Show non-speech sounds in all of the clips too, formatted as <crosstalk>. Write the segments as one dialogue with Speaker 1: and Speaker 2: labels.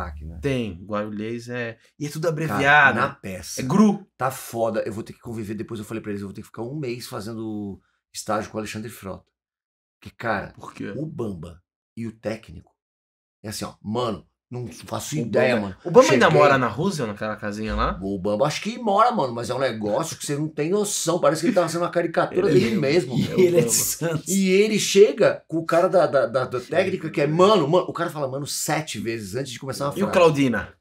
Speaker 1: sotaque, né? Tem. Guarulhês é. E é tudo abreviado. Cara, na é peça. É GRU. Tá foda.
Speaker 2: Eu vou ter que conviver. Depois eu falei pra eles, eu vou ter que ficar um mês fazendo estágio com o Alexandre Frota. Que, cara, Por quê? o Bamba e o técnico. É assim, ó, mano, não faço o ideia, Bamba, mano. O Bamba Cheguei... ainda mora na Rússia, naquela casinha lá? O Bamba acho que mora, mano, mas é um negócio que você não tem noção. Parece que ele tá sendo uma caricatura ele é dele é... mesmo. E ele, é de Santos. e ele chega com o cara da, da, da, da técnica que é, mano, mano, o cara fala, mano, sete vezes antes de começar uma frase. E o Claudina?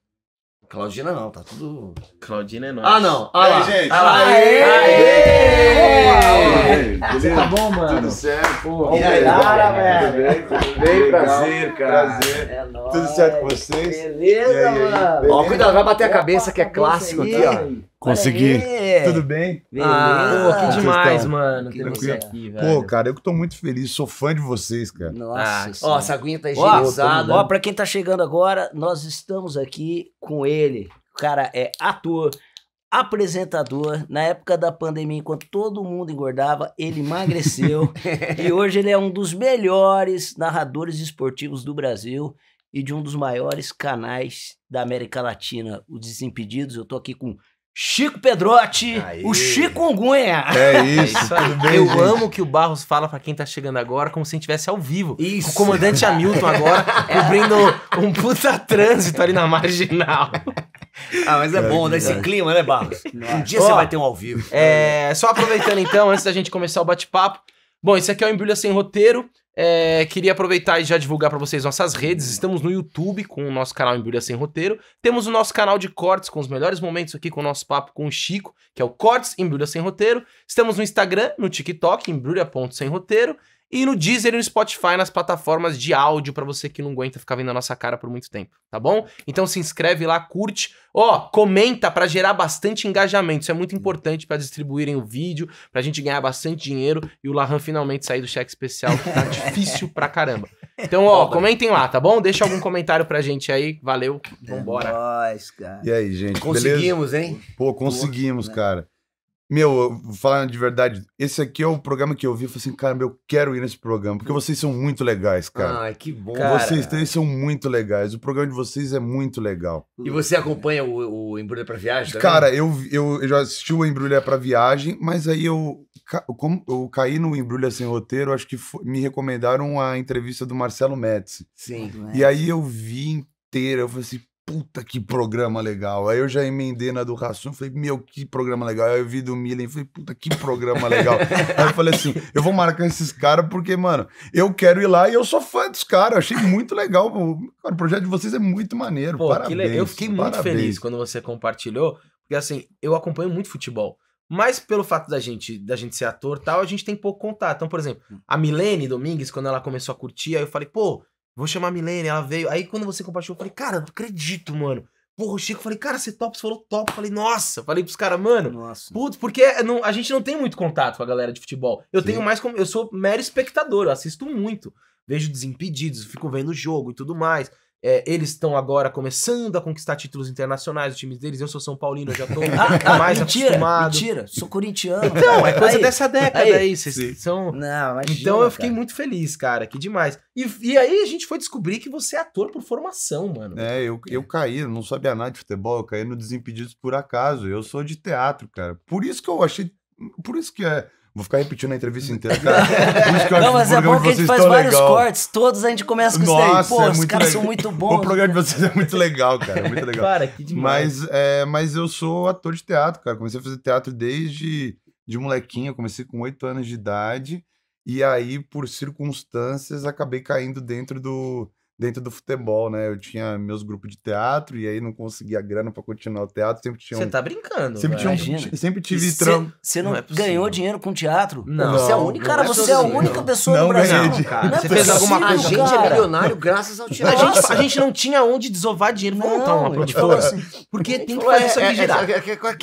Speaker 2: Claudina não, tá
Speaker 1: tudo. Claudina é ah, nóis. Ah, não. Ah, lá. gente. Ah, lá. Aê! Aê! Aê! Aê! Tá bom, mano? Tudo certo? Pô, e aí? Cara, velho. Tudo bem? Prazer, cara. Prazer. É nóis.
Speaker 2: Tudo certo com vocês? Beleza, mano. Ó, cuidado, vai bater a cabeça que é
Speaker 3: clássico aqui, ó. Consegui. Tudo bem? Beleza. Ah,
Speaker 4: que demais, mano. Que aqui, velho. Pô,
Speaker 3: cara, eu que tô muito feliz. Sou fã de vocês, cara. Nossa.
Speaker 4: Ah, ó, essa aguinha tá higienizada. Ó, ó, pra quem tá chegando agora, nós estamos aqui com ele. O cara é ator, apresentador. Na época da pandemia, enquanto todo mundo engordava, ele emagreceu. <laughs> e hoje ele é um dos melhores narradores esportivos do Brasil e de um dos maiores canais da América Latina, o Desimpedidos. Eu tô aqui com Chico Pedrotti, Aê. o Chico
Speaker 1: É <laughs> isso, é isso Bem, Eu gente. amo que o Barros fala para quem tá chegando agora como se a gente estivesse ao vivo. Isso. O comandante Hamilton agora <laughs> é. cobrindo um puta trânsito ali na marginal. Ah, mas é, é bom, nesse né? clima, né, Barros?
Speaker 2: Um dia você vai ter um ao vivo.
Speaker 1: É, só aproveitando então, antes da gente começar o bate-papo, Bom, esse aqui é o Embrulha Sem Roteiro. É, queria aproveitar e já divulgar para vocês nossas redes. Estamos no YouTube com o nosso canal Embrulha Sem Roteiro. Temos o nosso canal de cortes com os melhores momentos aqui com o nosso papo com o Chico, que é o Cortes Embrulha Sem Roteiro. Estamos no Instagram, no TikTok, embrulha.semroteiro. roteiro e no Deezer e no Spotify, nas plataformas de áudio, para você que não aguenta ficar vendo a nossa cara por muito tempo, tá bom? Então se inscreve lá, curte, ó, comenta para gerar bastante engajamento. Isso é muito importante para distribuírem o vídeo, pra gente ganhar bastante dinheiro e o Lahan finalmente sair do cheque especial, que tá <laughs> difícil pra caramba. Então, ó, comentem lá, tá bom? Deixa algum comentário pra gente aí. Valeu, é vambora. É nóis,
Speaker 4: cara. E aí, gente? Conseguimos,
Speaker 3: beleza? hein? Pô, conseguimos, Pô, né? cara. Meu, falando de verdade, esse aqui é o programa que eu vi. Eu falei assim, caramba, eu quero ir nesse programa, porque vocês são muito legais, cara. Ah, que bom. Cara. Vocês três são muito legais. O programa de vocês é muito legal. E
Speaker 4: você
Speaker 2: acompanha o, o Embrulha pra Viagem também? Cara, eu,
Speaker 3: eu, eu já assisti o Embrulha pra Viagem, mas aí eu, como eu caí no Embrulha Sem Roteiro, acho que foi, me recomendaram a entrevista do Marcelo Médici. Sim. E aí eu vi inteira, eu falei assim, puta que programa legal. Aí eu já emendei na do Rassum, falei, meu, que programa legal. Aí eu vi do Milen, falei, puta que programa legal. <laughs> Aí eu falei assim, eu vou marcar esses caras porque, mano, eu quero ir lá e eu sou fã dos caras. Achei muito legal. Cara, o projeto de vocês é muito maneiro. Pô, parabéns. Eu fiquei muito feliz
Speaker 1: quando você compartilhou, porque assim, eu acompanho muito futebol. Mas pelo fato da gente, da gente ser ator tal, a gente tem pouco contato. Então, por exemplo, hum. a Milene Domingues, quando ela começou a curtir, aí eu falei, pô, Vou chamar a Milene, ela veio. Aí quando você compartilhou, eu falei, cara, não acredito, mano. Porra, o Chico, falei, cara, você top, você falou top. Falei, nossa, falei pros caras, mano. Nossa. Putz, porque é, não, a gente não tem muito contato com a galera de futebol. Eu Sim. tenho mais como. Eu sou mero espectador, eu assisto muito. Vejo desimpedidos, fico vendo o jogo e tudo mais. É, eles estão agora começando a conquistar títulos internacionais, os times deles. Eu sou São Paulino, eu já tô <laughs> ah, mais ah, mentira, acostumado. Mentira,
Speaker 4: sou corintiano. Então,
Speaker 1: é coisa aí, dessa década aí. aí
Speaker 4: são... Não, imagina, então eu
Speaker 1: fiquei cara. muito feliz, cara, que demais. E,
Speaker 3: e, aí a gente foi descobrir que você é ator por formação, mano. É, eu, eu caí, não sabia nada de futebol, eu caí no Desimpedidos por acaso. Eu sou de teatro, cara. Por isso que eu achei. Por isso que é Vou ficar repetindo a entrevista inteira, <laughs> cara. não, mas é bom que a gente faz vários legal. cortes.
Speaker 4: Todos a gente começa com Nossa, isso daí. Pô, é os caras legal. são muito <laughs> bons. O né? programa
Speaker 3: de vocês é muito legal, cara. É muito legal. cara, que demais. Mas, é, mas eu sou ator de teatro, cara. Comecei a fazer teatro desde de molequinho. Eu comecei com oito anos de idade. E aí, por circunstâncias, acabei caindo dentro do, dentro do futebol, né? Eu tinha meus grupos de teatro e aí não conseguia grana para continuar o teatro. Sempre tinha. Você um... tá brincando? Sempre tinha. Um... Sempre tive trampo. Você não, não é ganhou
Speaker 4: dinheiro com teatro? Não. Você é a única, cara, é você é a única pessoa não no Brasil. Não, cara. É você fez alguma coisa. A gente é milionário graças ao teatro. A gente, a gente não
Speaker 1: tinha onde desovar dinheiro pra montar
Speaker 4: uma produtora. porque tem que
Speaker 2: fazer é, isso aqui girar.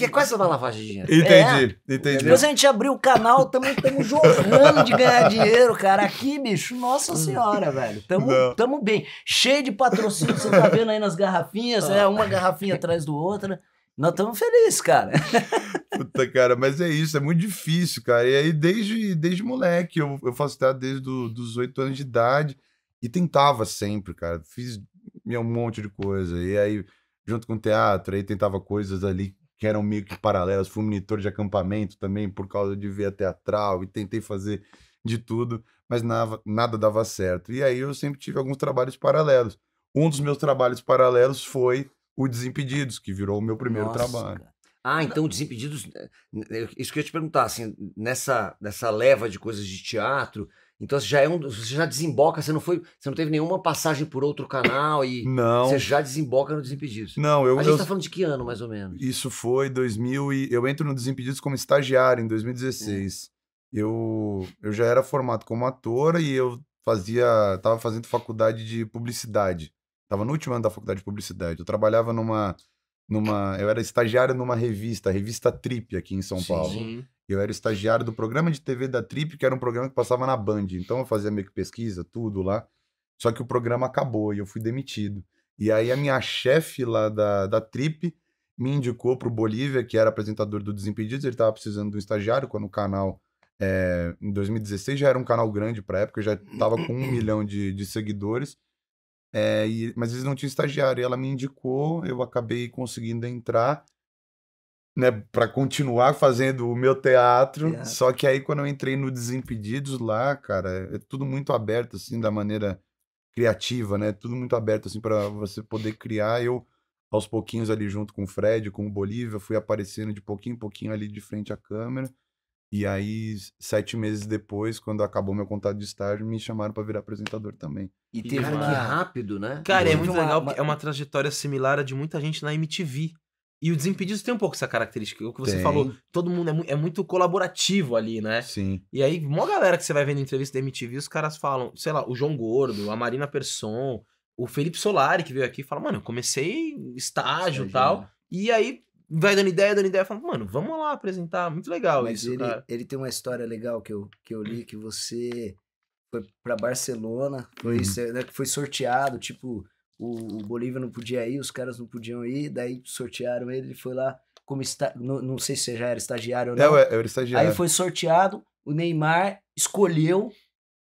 Speaker 2: É quase uma lavagem de
Speaker 4: dinheiro. Entendi, entendi. Depois a gente abriu o canal, também estamos <laughs> jorrando de ganhar dinheiro, cara. Aqui, bicho, nossa hum. senhora, velho. Tamo, tamo bem cheio de patrocínio, você tá <laughs> vendo aí nas garrafinhas, é uma garrafinha atrás do outra. Nós estamos felizes,
Speaker 3: cara. <laughs> Puta, cara, mas é isso, é muito difícil, cara. E aí, desde, desde moleque, eu, eu faço teatro desde os oito anos de idade e tentava sempre, cara. Fiz um monte de coisa. E aí, junto com o teatro, aí tentava coisas ali que eram meio que paralelas. Fui monitor de acampamento também por causa de ver teatral e tentei fazer de tudo mas nada, nada dava certo. E aí eu sempre tive alguns trabalhos paralelos. Um dos meus trabalhos paralelos foi o Desimpedidos, que virou o meu primeiro Nossa, trabalho. Cara.
Speaker 2: Ah, então Desimpedidos. Né, né, isso que eu ia te perguntar, assim, nessa, nessa leva de coisas de teatro. Então você já é um, você já desemboca, você não foi, você não teve nenhuma passagem por outro canal e não. você já desemboca no Desimpedidos.
Speaker 3: Não, eu A gente eu, tá
Speaker 2: falando de que ano mais ou menos?
Speaker 3: Isso foi 2000 e eu entro no Desimpedidos como estagiário em 2016 eu, eu já era formado como ator e eu fazia tava fazendo faculdade de publicidade tava no último ano da faculdade de publicidade eu trabalhava numa numa eu era estagiário numa revista a revista Trip aqui em São sim, Paulo sim. eu era estagiário do programa de TV da Trip que era um programa que passava na Band então eu fazia meio que pesquisa tudo lá só que o programa acabou e eu fui demitido e aí a minha chefe lá da, da Trip me indicou pro Bolívia que era apresentador do Desimpedidos ele tava precisando de um estagiário quando o canal é, em 2016 já era um canal grande pra época, eu já tava com um <clears throat> milhão de, de seguidores. É, e, mas eles não tinham estagiário. ela me indicou, eu acabei conseguindo entrar, né, para continuar fazendo o meu teatro. Yeah. Só que aí quando eu entrei no Desimpedidos lá, cara, é tudo muito aberto assim da maneira criativa, né? Tudo muito aberto assim para você poder criar. Eu aos pouquinhos ali junto com o Fred, com o Bolívia, fui aparecendo de pouquinho em pouquinho ali de frente à câmera. E aí, sete meses depois, quando acabou meu contato de estágio, me chamaram para virar apresentador também. E
Speaker 4: teve Cara, uma... que rápido,
Speaker 1: né? Cara, é, muito uma... legal, uma... é uma trajetória similar à de muita gente na MTV. E o Desimpedidos tem um pouco essa característica. O que você tem. falou, todo mundo é, mu é, muito colaborativo ali,
Speaker 3: né? Sim.
Speaker 1: E aí, mó galera que você vai vendo entrevista da MTV, os caras falam, sei lá, o João Gordo, a Marina Persson, o Felipe Solari, que veio aqui, fala, mano, eu comecei estágio e tal.
Speaker 4: É. E aí, vai dando ideia, dando ideia, falando, mano, vamos lá apresentar, muito legal Mas isso, ele, cara. ele tem uma história legal que eu, que eu li, que você foi para Barcelona, foi, uhum. Né, foi sorteado, tipo, o, o Bolívia não podia ir, os caras não podiam ir, daí sortearam ele, ele foi lá como está, não, não sei se você já era estagiário ou é, não. É, eu era estagiário. Aí foi sorteado, o Neymar escolheu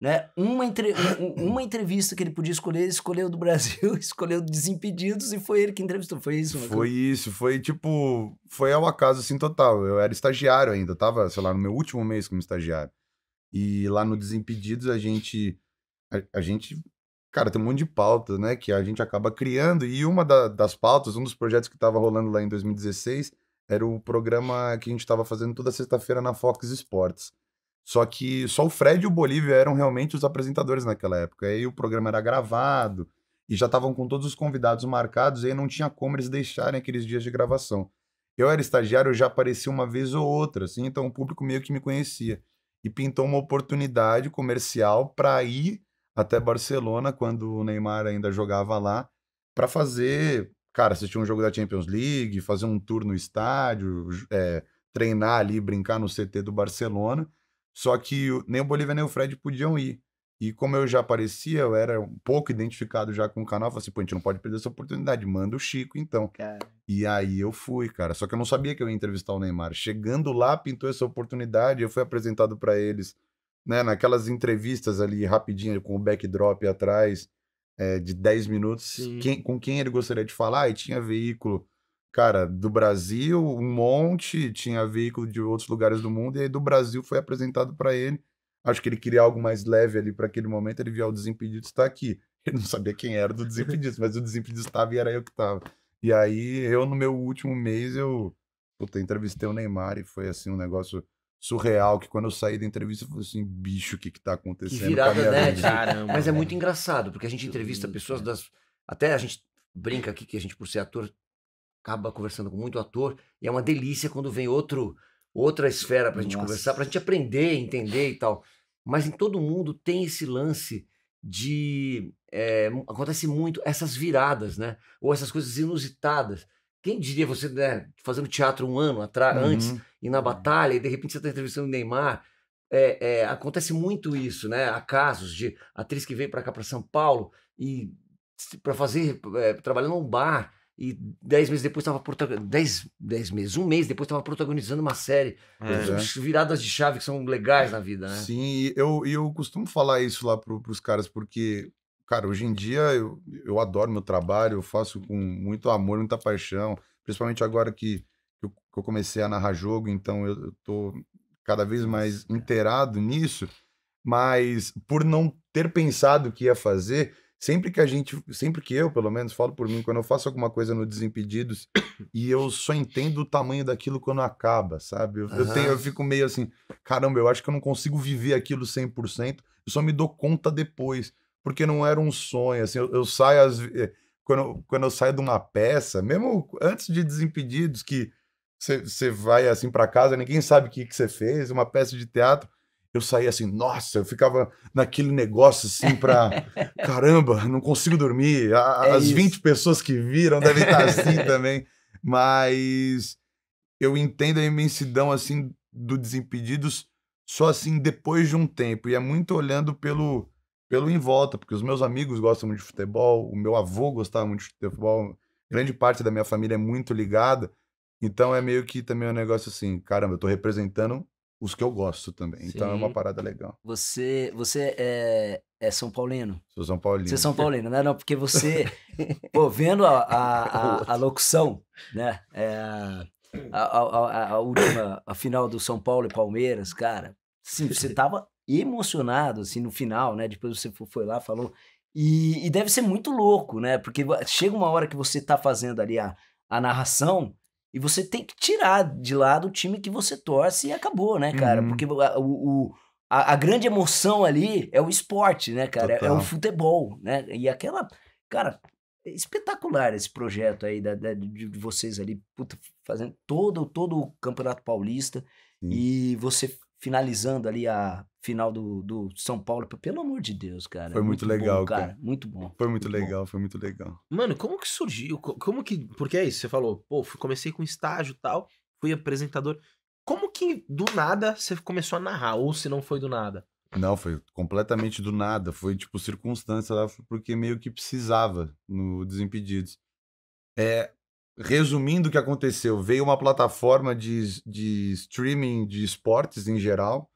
Speaker 4: né? Uma, entre... uma entrevista que ele podia escolher, ele escolheu do Brasil, <laughs> escolheu Desimpedidos e foi ele que entrevistou. Foi isso, Foi
Speaker 3: isso, foi tipo. Foi ao acaso assim total. Eu era estagiário ainda, tava, sei lá, no meu último mês como estagiário. E lá no Desimpedidos a gente. A, a gente. Cara, tem um monte de pauta, né? Que a gente acaba criando. E uma da, das pautas, um dos projetos que tava rolando lá em 2016, era o programa que a gente tava fazendo toda sexta-feira na Fox Sports. Só que só o Fred e o Bolívia eram realmente os apresentadores naquela época. Aí o programa era gravado e já estavam com todos os convidados marcados, e aí não tinha como eles deixarem aqueles dias de gravação. Eu era estagiário, eu já aparecia uma vez ou outra, assim, então o público meio que me conhecia. E pintou uma oportunidade comercial para ir até Barcelona, quando o Neymar ainda jogava lá, para fazer, cara, assistir um jogo da Champions League, fazer um tour no estádio, é, treinar ali, brincar no CT do Barcelona. Só que nem o Bolívia nem o Fred podiam ir. E como eu já aparecia, eu era um pouco identificado já com o canal, eu falei assim, pô, a gente não pode perder essa oportunidade, manda o Chico então. Cara. E aí eu fui, cara. Só que eu não sabia que eu ia entrevistar o Neymar. Chegando lá, pintou essa oportunidade, eu fui apresentado para eles, né, naquelas entrevistas ali rapidinho, com o backdrop atrás, é, de 10 minutos, quem, com quem ele gostaria de falar, e tinha veículo cara, do Brasil, um monte, tinha veículo de outros lugares do mundo, e aí do Brasil foi apresentado para ele. Acho que ele queria algo mais leve ali para aquele momento, ele viu ah, o Desimpedido está aqui. <laughs> Ele não sabia quem era do Desimpedido, mas o Desimpedido estava e era eu que estava. E aí, eu no meu último mês, eu puta, entrevistei o Neymar e foi assim um negócio surreal que quando eu saí da entrevista eu falei assim, bicho, o que que tá acontecendo? Que virada, né? Caramba. Mas
Speaker 2: é né? muito engraçado, porque a gente entrevista pessoas né? das... Até a gente brinca aqui que a gente, por ser ator, acaba conversando com muito ator e é uma delícia quando vem outro outra esfera para a gente Nossa. conversar, para a gente aprender, entender e tal. Mas em todo mundo tem esse lance de é, acontece muito essas viradas, né? Ou essas coisas inusitadas. Quem diria você né, fazendo teatro um ano atrás, uhum. antes e na é. batalha e de repente você está entrevistando o Neymar? É, é, acontece muito isso, né? Há casos de atriz que veio para cá para São Paulo e para fazer é, trabalhar num bar e dez meses depois estava protagonizando. Dez, dez meses, um mês depois estava protagonizando uma série. É. É. Viradas de chave que são legais na vida, né?
Speaker 3: Sim, eu, eu costumo falar isso lá para os caras, porque, cara, hoje em dia eu, eu adoro meu trabalho, eu faço com muito amor, muita paixão, principalmente agora que eu, que eu comecei a narrar jogo, então eu, eu tô cada vez mais inteirado nisso, mas por não ter pensado o que ia fazer sempre que a gente, sempre que eu, pelo menos, falo por mim, quando eu faço alguma coisa no Desimpedidos <coughs> e eu só entendo o tamanho daquilo quando acaba, sabe? Eu, uhum. eu, tenho, eu fico meio assim, caramba, eu acho que eu não consigo viver aquilo 100%, eu só me dou conta depois, porque não era um sonho, assim, eu, eu saio às quando, quando eu saio de uma peça, mesmo antes de Desimpedidos, que você vai assim para casa, ninguém sabe o que você fez, uma peça de teatro, eu saía assim, nossa, eu ficava naquele negócio assim para <laughs> caramba, não consigo dormir. A, é as isso. 20 pessoas que viram devem estar tá assim <laughs> também. Mas eu entendo a imensidão assim do Desimpedidos só assim depois de um tempo. E é muito olhando pelo pelo em volta, porque os meus amigos gostam muito de futebol, o meu avô gostava muito de futebol, grande parte da minha família é muito ligada. Então é meio que também um negócio assim, caramba, eu tô representando os que eu gosto também. Sim. Então é uma parada legal.
Speaker 4: Você, você é, é São Paulino?
Speaker 3: Sou São Paulino. Você é São Paulino,
Speaker 4: né? Não, porque você, <laughs> pô, vendo a, a, é a, a locução, né? É, a, a, a, última, a final do São Paulo e Palmeiras, cara, sim, você <laughs> tava emocionado, assim, no final, né? Depois você foi lá, falou. E, e deve ser muito louco, né? Porque chega uma hora que você tá fazendo ali a, a narração e você tem que tirar de lado o time que você torce e acabou, né, cara? Uhum. Porque o, o a, a, grande emoção ali é o esporte, né, cara? É, é, o futebol, né? E aquela. Cara, é espetacular esse projeto aí da, da, de vocês ali, puta, fazendo todo, todo o Campeonato Paulista. Sim. E você finalizando ali a final do, do São Paulo. Pelo amor de Deus, cara. Foi é muito, muito legal, bom, cara. cara.
Speaker 3: Muito bom. Foi muito, muito legal, bom. foi muito legal.
Speaker 4: Mano, como que surgiu? Como que. Porque é isso, você falou,
Speaker 1: pô, comecei com estágio e tal, fui apresentador. Como que do nada você começou a narrar? Ou se não foi do nada?
Speaker 3: Não, foi completamente do nada. Foi tipo circunstância lá, porque meio que precisava no Desimpedidos. É, Resumindo o que aconteceu, veio uma plataforma de, de streaming de esportes em geral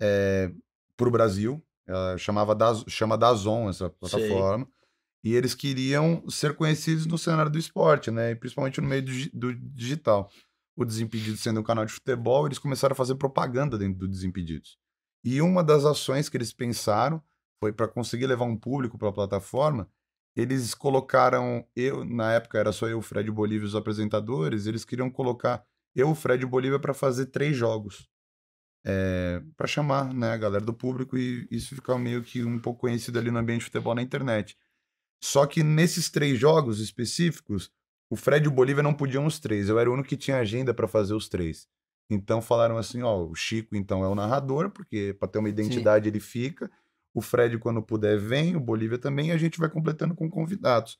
Speaker 3: é, para o Brasil. Ela chamava da chama Dazon essa plataforma. Sim. E eles queriam ser conhecidos no cenário do esporte, né? E principalmente no meio do, do digital. O Desimpedidos sendo um canal de futebol, eles começaram a fazer propaganda dentro do Desimpedidos. E uma das ações que eles pensaram foi para conseguir levar um público para a plataforma, eles colocaram eu, na época era só eu, Fred e Bolívia os apresentadores, eles queriam colocar eu, Fred e Bolívia para fazer três jogos. É, eh, para chamar né, a galera do público e isso ficar meio que um pouco conhecido ali no ambiente de futebol na internet. Só que nesses três jogos específicos, o Fred e o Bolívia não podiam os três, eu era o único que tinha agenda para fazer os três. Então falaram assim, ó, o Chico então é o narrador, porque para ter uma identidade Sim. ele fica, o Fred, quando puder, vem, o Bolívia também, e a gente vai completando com convidados.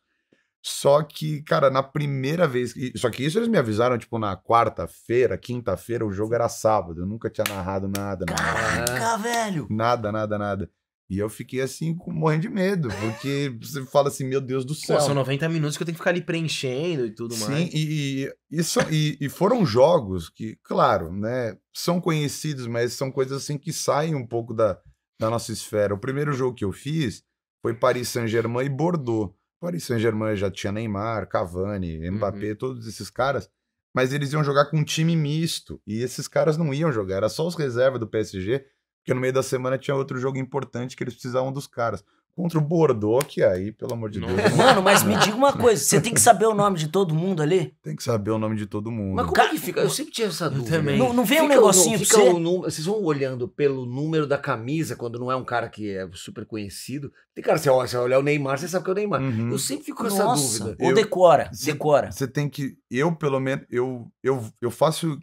Speaker 3: Só que, cara, na primeira vez. Só que isso eles me avisaram, tipo, na quarta-feira, quinta-feira, o jogo era sábado. Eu nunca tinha narrado nada. Caraca, velho! Nada, nada, nada. E eu fiquei assim, com, morrendo de medo, porque você fala assim, meu Deus do céu. Pô, são
Speaker 1: 90 minutos que eu tenho que ficar
Speaker 3: ali preenchendo e tudo Sim, mais. Sim, e, e, isso, e, e foram jogos que, claro, né, são conhecidos, mas são coisas assim que saem um pouco da, da nossa esfera. O primeiro jogo que eu fiz foi Paris Saint-Germain e Bordeaux. Paris Saint-Germain já tinha Neymar, Cavani, Mbappé, uhum. todos esses caras, mas eles iam jogar com um time misto. E esses caras não iam jogar, era só os reservas do PSG, porque no meio da semana tinha outro jogo importante que eles precisavam dos caras contra o Bordeaux, que aí, pelo amor de Deus. Mano, mas me <laughs> diga uma coisa: você tem que saber o nome de todo mundo ali? Tem que saber o nome de todo mundo. Mas como é que fica? Eu sempre tinha essa dúvida. Também. Não, não vem um negocinho fica você? O
Speaker 2: número, vocês vão olhando pelo número da camisa, quando não é um cara que é super conhecido. Tem cara, você olha, você olha o
Speaker 3: Neymar, você sabe que é o Neymar. Uhum. Eu
Speaker 2: sempre fico com essa dúvida. Ou
Speaker 3: decora, decora. Você tem que. Eu, pelo menos, eu, eu, eu faço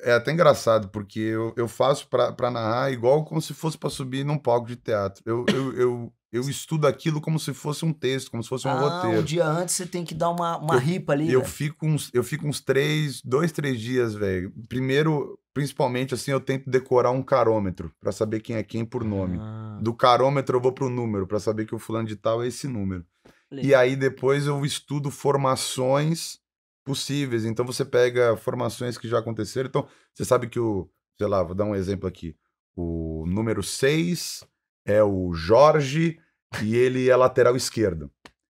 Speaker 3: é até engraçado, porque eu, eu faço para narrar igual como se fosse para subir num palco de teatro. Eu, eu, eu, eu, <laughs> estudo aquilo como se fosse um texto, como se fosse um ah, roteiro. Um dia antes você tem que dar uma, uma eu, ripa ali. Eu né? fico, uns, eu fico uns três, dois, três dias, velho. Primeiro, principalmente assim, eu tento decorar um carômetro para saber quem é quem por nome. Ah. Do carômetro eu vou pro número, para saber que o fulano de tal é esse número. Legal. E aí depois eu estudo formações possíveis. Então você pega formações que já aconteceram. Então, você sabe que o, sei lá, vou dar um exemplo aqui. O número 6 é o Jorge e ele é lateral esquerdo.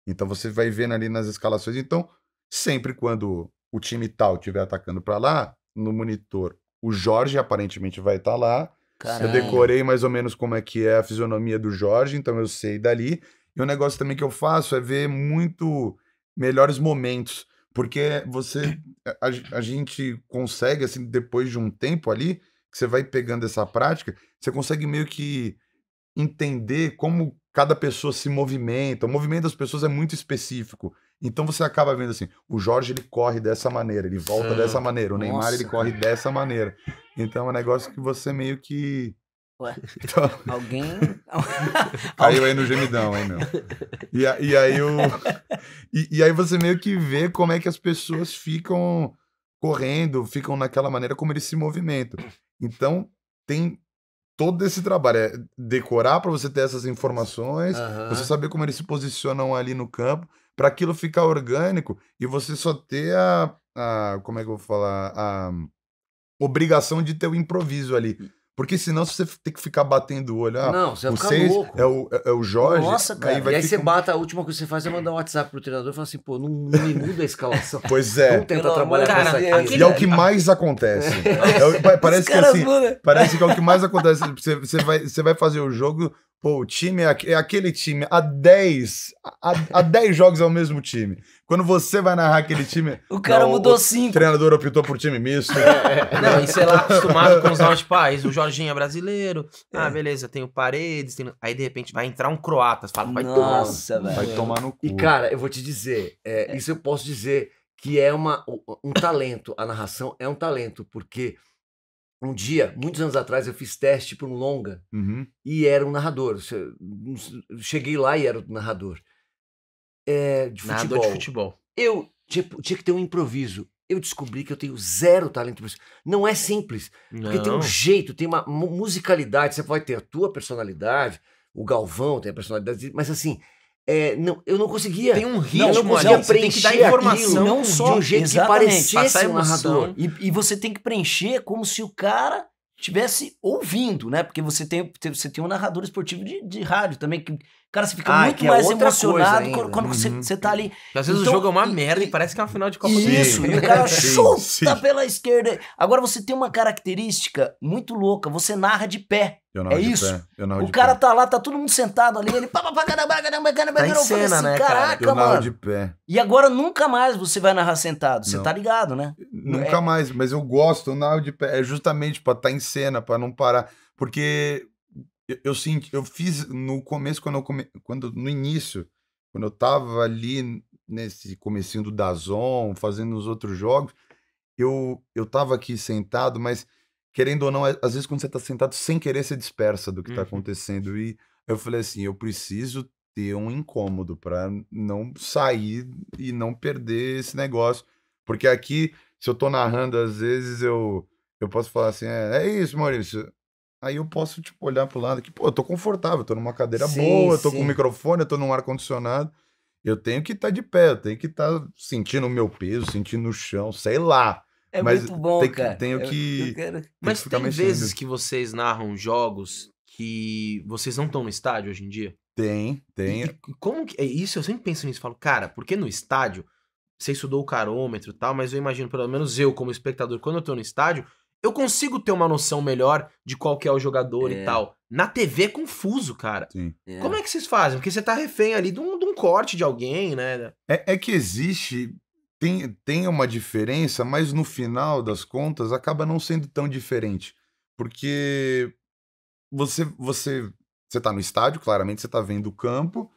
Speaker 3: Então você vai vendo ali nas escalações. Então, sempre quando o time tal estiver atacando para lá, no monitor, o Jorge aparentemente vai estar tá lá. Eu decorei mais ou menos como é que é a fisionomia do Jorge, então eu sei dali. E um negócio também que eu faço é ver muito melhores momentos. Porque você. A, a gente consegue, assim, depois de um tempo ali, que você vai pegando essa prática, você consegue meio que entender como cada pessoa se movimenta. O movimento das pessoas é muito específico. Então você acaba vendo assim, o Jorge ele corre dessa maneira, ele volta dessa maneira, o Neymar ele corre dessa maneira. Então é um negócio que você meio que então... Alguém. <laughs> Caiu aí no gemidão, hein, meu? E, e aí o. E, e, aí você meio que vê como é que as pessoas ficam correndo, ficam naquela maneira como eles se movimentam. Então, tem todo esse trabalho. É decorar para você ter essas informações, uhum. você saber como eles se posicionam ali no campo, para aquilo ficar orgânico e você só ter a, a. Como é que eu vou falar? A obrigação de ter o improviso ali. Hum. Porque senão você tem que ficar batendo o olho. Ah, não, você vai ficar seis louco. É o, é, é o Jorge. Nossa, cara. Aí vai e aí você
Speaker 2: bata, a última coisa que você faz é mandar um WhatsApp pro treinador e falar assim, pô, não, não me muda a escalação. <laughs> pois é. Vamos tenta Pelo trabalhar cara, com essa aqui. E é o que mais acontece. <laughs> é, parece que assim, parece que é o que mais
Speaker 3: acontece. Você, você, vai, você vai fazer o jogo, Pô, o time é, é aquele time há 10, há, há 10 jogos é o mesmo time. Quando você vai narrar aquele time. <laughs> O cara não, mudou cinco. O treinador optou por time misto. É, é, é. Não, e sei lá, acostumado com os <laughs> nossos
Speaker 1: pais. O Jorginho é brasileiro. É. Ah, beleza, tem o Paredes. Tem... Aí, de repente, vai entrar um croata. Você fala, vai Nossa,
Speaker 4: tomar. Vai tomar
Speaker 2: no cu. E, cara, eu vou te dizer, é, isso eu posso dizer que é uma, um talento. A narração é um talento, porque um dia, muitos anos atrás, eu fiz teste para um longa uhum. e era um narrador. Cheguei lá e era o um narrador. É, de narrador futebol. de futebol. Eu tinha, tipo, tinha, que ter um improviso. Eu descobri que eu tenho zero talento isso. Não é simples. Não. Porque tem um jeito, tem uma musicalidade. Você pode ter a tua personalidade, o Galvão tem a personalidade, mas assim, é, não, eu não conseguia. Tem um ritmo, eu não conseguia ali, preencher você tem que dar informação não só, de um jeito que parecesse um narrador. E,
Speaker 4: e, hum. você tem que preencher como se o cara tivesse ouvindo, né? Porque você tem, você tem um narrador esportivo de, de rádio também que Cara, você fica ah, é muito é mais é emocionado quando, uhum. você, você tá ali. Às vezes então, o jogo é uma merda e, e parece que é uma final de Copa do Mundo. Isso, o cara <laughs> chuta sim. pela esquerda. Agora você tem uma característica muito louca, você narra de pé. Eu narro é isso. Pé. Eu narro o cara pé. tá lá, tá todo mundo sentado ali, ele pá, pá, pá, tá eu cena, assim, né, caraca, eu mano. de pé. E agora nunca mais você vai narrar sentado, você tá ligado,
Speaker 3: né? Nunca é... mais, mas eu gosto, eu narro de pé, é justamente para estar tá em cena, para não parar, porque eu, eu senti, eu fiz no começo, quando eu come, quando, no início, quando eu tava ali nesse comecinho do Dazon, fazendo os outros jogos, eu, eu tava aqui sentado, mas querendo ou não, às vezes quando você tá sentado, sem querer, você dispersa do que tá uhum. tá acontecendo. E eu falei assim, eu preciso ter um incômodo para não sair e não perder esse negócio. Porque aqui, se eu tô narrando, às vezes eu, eu posso falar assim: é, é isso, Maurício. Aí eu posso, tipo, olhar pro lado que, pô, eu tô confortável, eu tô numa cadeira sim, boa, eu tô sim. com um microfone, eu tô num ar-condicionado. Eu tenho que estar tá de pé, eu tenho que estar tá sentindo o meu peso, sentindo o chão, sei lá. É Mas muito bom, tem, cara. Tenho que. Eu quero... Mas que tem vezes que
Speaker 1: vocês narram jogos que vocês não estão no estádio hoje em dia?
Speaker 3: Tem, tem. E,
Speaker 1: e como que. É isso, eu sempre penso nisso. Falo, cara, porque no estádio você estudou o carômetro e tal, mas eu imagino, pelo menos eu, como espectador, quando eu tô no estádio, eu consigo ter uma noção melhor de qual que é o jogador é. e tal. Na TV é confuso, cara.
Speaker 3: Sim. É. Como é que vocês fazem? Porque você tá refém ali de um, de um corte de alguém, né? É, é, que existe, tem, tem uma diferença, mas no final das contas acaba não sendo tão diferente. Porque você, você, você tá no estádio, claramente você tá vendo o campo,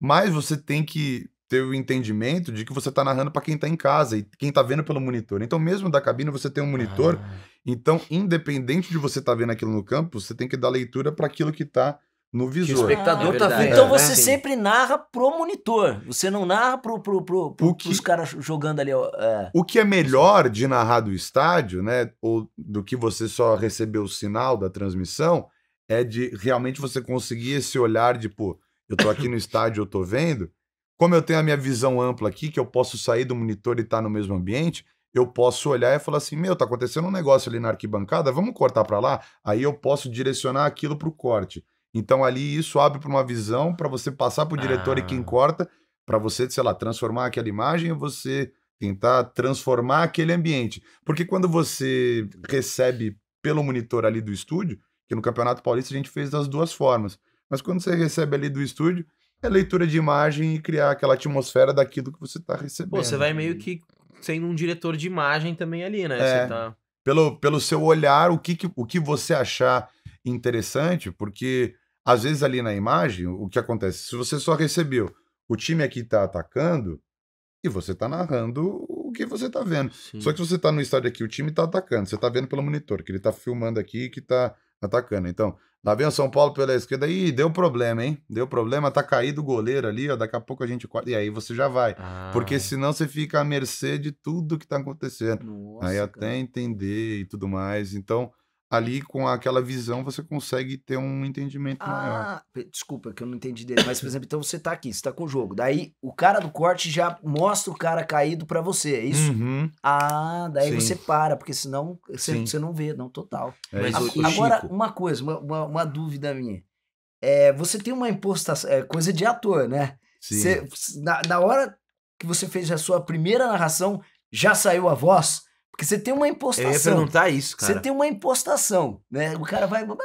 Speaker 3: mas você tem que ter o entendimento de que você está narrando para quem está em casa e quem está vendo pelo monitor. Então, mesmo da cabine, você tem um monitor. Ah. Então, independente de você estar tá vendo aquilo no campo, você tem que dar leitura para aquilo que está no visor. Que o espectador ah, tá é vendo. Então você é, sempre
Speaker 4: narra pro monitor. Você não narra pro, pro, pro, pro que, caras jogando ali. É.
Speaker 3: O que é melhor de narrar do estádio, né? Ou do que você só receber o sinal da transmissão, é de realmente você conseguir esse olhar de, pô, eu tô aqui no <laughs> estádio, eu tô vendo. Como eu tenho a minha visão ampla aqui, que eu posso sair do monitor e estar tá no mesmo ambiente, eu posso olhar e falar assim: meu, tá acontecendo um negócio ali na arquibancada, vamos cortar para lá? Aí eu posso direcionar aquilo para o corte. Então ali isso abre para uma visão para você passar para o diretor ah. e quem ah. corta, para você, sei lá, transformar aquela imagem e você tentar transformar aquele ambiente. Porque quando você recebe pelo monitor ali do estúdio, que no Campeonato Paulista a gente fez das duas formas, mas quando você recebe ali do estúdio, é leitura de imagem e criar aquela atmosfera daquilo que você está recebendo. Pô, você vai
Speaker 1: meio que sendo um diretor de imagem também ali, né? É, tá...
Speaker 3: pelo, pelo seu olhar, o que, que, o que você achar interessante, porque às vezes ali na imagem, o que acontece? Se você só recebeu o time aqui está atacando e você está narrando o que você está vendo. Sim. Só que se você está no estádio aqui, o time está atacando, você está vendo pelo monitor, que ele está filmando aqui que está atacando. Então, Lá vem o São Paulo pela esquerda. Ih, deu problema, hein? Deu problema, tá caído o goleiro ali, ó. Daqui a pouco a gente E aí você já vai. Ah. Porque senão você fica à mercê de tudo que tá acontecendo. Nossa, aí até cara. entender e tudo mais. Então, ali com aquela visão você consegue ter um entendimento ah,
Speaker 4: maior. Desculpa que eu não entendi dele, mas
Speaker 3: por exemplo, então você tá aqui, você tá com
Speaker 4: o jogo. Daí o cara do corte já mostra o cara caído para você, é isso? Uhum. Ah, daí Sim. você para, porque senão você, você não vê, não, total. É, mas, agora, Chico... uma coisa, uma, uma, uma, dúvida minha. É, você tem uma impostação, é, coisa de ator, né? Sim. Você, na, na hora que você fez a sua primeira narração, já saiu a voz? Porque você tem uma impostação. Eu ia perguntar isso, cara. Você tem uma impostação, né? O cara vai. E tem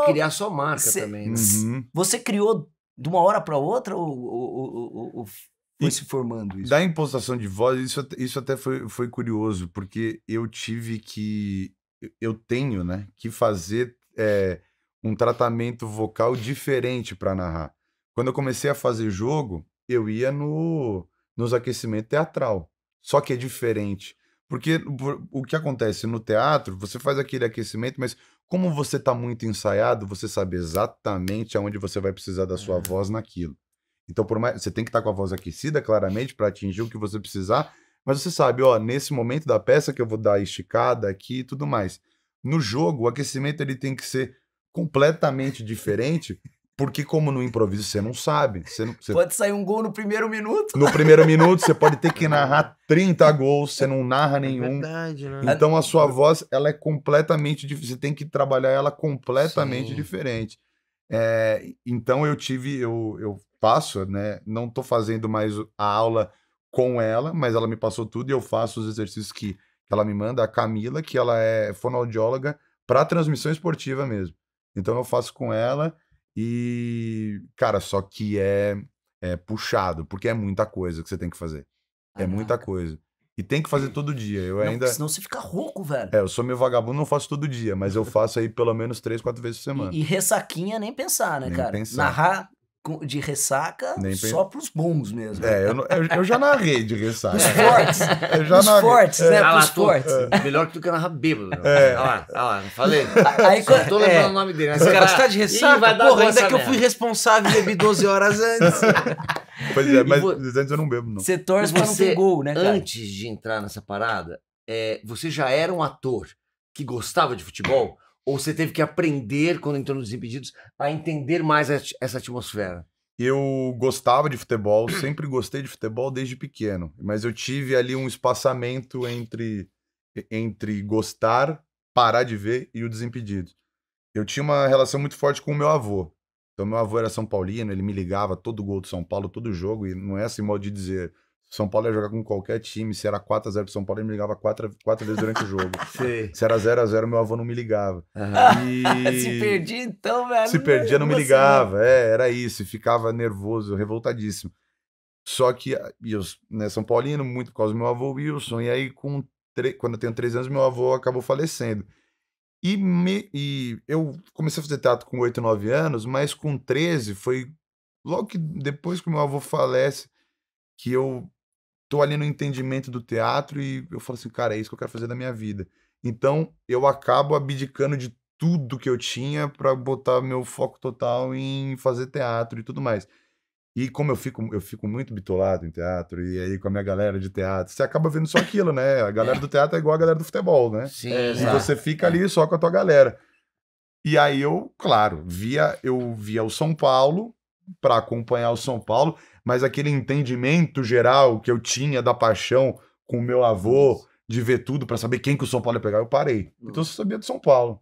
Speaker 4: que criar sua marca também, né? Uhum. Você criou de uma hora para outra ou, ou, ou, foi
Speaker 3: e se formando isso? Da impostação de voz, isso, isso até foi, foi curioso, porque eu tive que. Eu tenho, né? Que fazer é, um tratamento vocal diferente para narrar. Quando eu comecei a fazer jogo, eu ia no nos aquecimentos teatral. Só que é diferente. Porque o que acontece no teatro, você faz aquele aquecimento, mas como você está muito ensaiado, você sabe exatamente aonde você vai precisar da sua é. voz naquilo. Então, por mais, você tem que estar tá com a voz aquecida, claramente, para atingir o que você precisar, mas você sabe, ó, nesse momento da peça que eu vou dar esticada aqui e tudo mais. No jogo, o aquecimento ele tem que ser completamente diferente porque, como no improviso você não sabe. Você, não, você... Pode
Speaker 4: sair um gol no primeiro minuto.
Speaker 3: No primeiro <laughs> minuto você pode ter que narrar 30 gols, você não narra é nenhum. É
Speaker 4: verdade, né?
Speaker 3: Então a sua é. voz ela é completamente diferente. Você tem que trabalhar ela completamente Sim. diferente. É, então eu tive, eu, eu faço, né? Não estou fazendo mais a aula com ela, mas ela me passou tudo e eu faço os exercícios que, que ela me manda. A Camila, que ela é fonoaudióloga para transmissão esportiva mesmo. Então eu faço com ela. E, cara, só que é, é puxado, porque é muita coisa que você tem que fazer. É muita coisa. E tem que fazer é. todo dia. Eu não, ainda. Senão você
Speaker 4: fica rouco, velho. É, eu sou meu
Speaker 3: vagabundo, não faço todo dia, mas eu faço aí pelo menos três, quatro vezes por semana. E,
Speaker 4: e ressaquinha é nem pensar, né, nem cara? Pensar. Narrar de ressaca Nem só para os bons mesmo. É, eu, eu, já narrei de ressaca. Os fortes. <laughs> Eu já os fortes, é. né? Ah, lá, fortes. É. Melhor que tu que é narrar bêbado.
Speaker 2: É. Olha
Speaker 3: lá, olha lá, falei. Aí,
Speaker 2: quando, tô lembrando é. o nome dele. Né? Esse cara, está tá de ressaca? Vai dar porra, ainda que eu fui
Speaker 1: responsável e bebi 12 horas <laughs> antes.
Speaker 2: pois é, mas
Speaker 3: antes eu não bebo, não. Você torce
Speaker 1: pra
Speaker 2: não ter gol, né, cara? Antes de entrar nessa parada, é, você já era um ator que gostava de futebol? Ou você teve que aprender, quando entrou nos Desimpedidos, a entender mais
Speaker 3: essa atmosfera? Eu gostava de futebol, <clears throat> sempre gostei de futebol desde pequeno, mas eu tive ali um espaçamento entre, entre gostar, parar de ver e o Desimpedidos. Eu tinha uma relação muito forte com o meu avô. Então, meu avô era São Paulino, ele me ligava todo gol do São Paulo, todo jogo, e não é assim modo de dizer, são Paulo ia jogar com qualquer time, se era 4x0 pro São Paulo, ele me ligava quatro, quatro vezes durante o jogo. <laughs> Se era 0x0, meu avô não me ligava. Uhum. E... <laughs> se perdia então, velho. Se perdia, não me ligava. É, era isso. Ficava nervoso, revoltadíssimo. Só que, ah, eu, né, São Paulino, muito por causa do meu avô Wilson. E aí, com tre... quando eu tenho 3 anos, meu avô acabou falecendo. E, me... e eu comecei a fazer teatro com 8, 9 anos, mas com 13 foi logo que depois que meu avô falece que eu tô ali no entendimento do teatro e eu falo assim, cara, é isso que eu quero fazer da minha vida. Então, eu acabo abdicando de tudo que eu tinha para botar meu foco total em fazer teatro e tudo mais. E como eu fico, eu fico muito bitolado em teatro, e aí com a minha galera de teatro, você acaba vendo só aquilo, né? A galera do teatro é igual a galera do futebol, né? Sim, é, e você fica é. ali só com a tua galera. E aí eu, claro, via eu via o São Paulo, para acompanhar o São Paulo, mas aquele entendimento geral que eu tinha da paixão com o meu avô, de ver tudo para saber quem que o São Paulo ia pegar, eu parei. Então eu só sabia do São Paulo.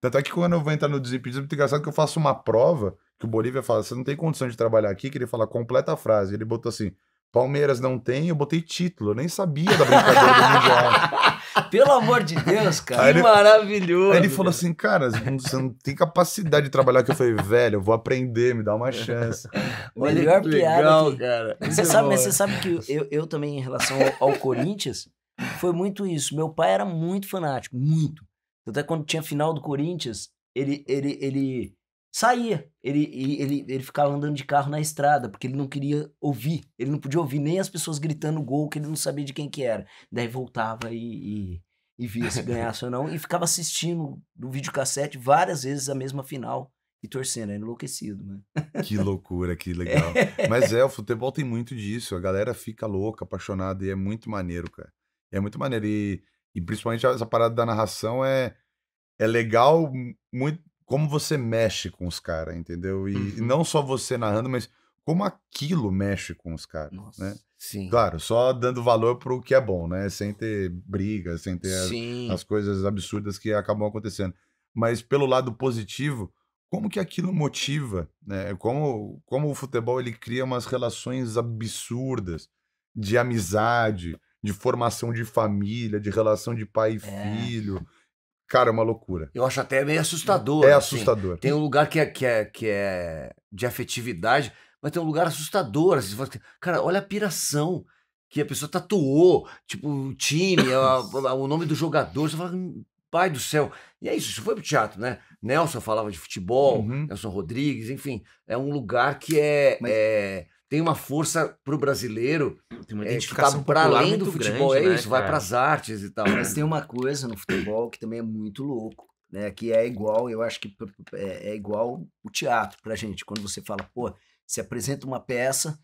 Speaker 3: Tanto é que quando eu vou entrar no desimpedido, é muito engraçado que eu faço uma prova que o Bolívia fala, você não tem condição de trabalhar aqui, que ele fala completa a frase. Ele botou assim, Palmeiras não tem, eu botei título, eu nem sabia da brincadeira do Mundial. <laughs> Pelo amor de Deus, cara, aí que ele, maravilhoso. Aí ele falou assim, cara, você não tem capacidade de trabalhar, que eu falei, velho, eu vou aprender, me dá uma chance. <laughs> Olha, Melhor legal, piada. Que... cara. Você sabe, mas você é. sabe
Speaker 4: que eu, eu também, em relação ao, ao Corinthians, foi muito isso. Meu pai era muito fanático, muito. Até quando tinha final do Corinthians, ele, ele, ele saía. Ele, ele, ele ficava andando de carro na estrada, porque ele não queria ouvir. Ele não podia ouvir nem as pessoas gritando gol, que ele não sabia de quem que era. Daí voltava e, e, e via se ganhasse ou não. E ficava assistindo no videocassete várias vezes a mesma final. E torcendo, enlouquecido, né
Speaker 3: Que loucura, que <laughs> legal. É. Mas é, o futebol tem muito disso. A galera fica louca, apaixonada, e é muito maneiro, cara. É muito maneiro. E, e principalmente essa parada da narração é, é legal, muito, como você mexe com os caras, entendeu? E, uhum. e, não só você narrando, mas como aquilo mexe com os caras, né? Sim. Claro, só dando valor pro que é bom, né? Sem ter briga, sem ter as, as, coisas absurdas que acabam acontecendo. Mas pelo lado positivo, como que aquilo motiva, né? Como, como o futebol ele cria umas relações absurdas de amizade, de formação de família, de relação de pai e é. filho Cara, é uma loucura. Eu acho até meio assustador. É assim. assustador. Tem um
Speaker 2: lugar que é, que é, que é de afetividade, mas tem um lugar assustador. Assim, assim cara, olha a piração que a pessoa tatuou, tipo, o time, a, <laughs> a, o nome do jogador. Você fala, hum, pai do céu. E é isso, isso foi pro teatro, né? Nelson falava de futebol, uhum. Nelson Rodrigues, enfim. É um lugar que é, Mas... é tem uma força pro brasileiro. Tem uma é, tá identificação é, para além do futebol, grande, é isso, vai para as artes e tal. Mas tem
Speaker 4: uma coisa no futebol que também é muito louco, né? Que é igual, eu acho que é, é igual o teatro pra gente. Quando você fala, pô, se apresenta uma peça,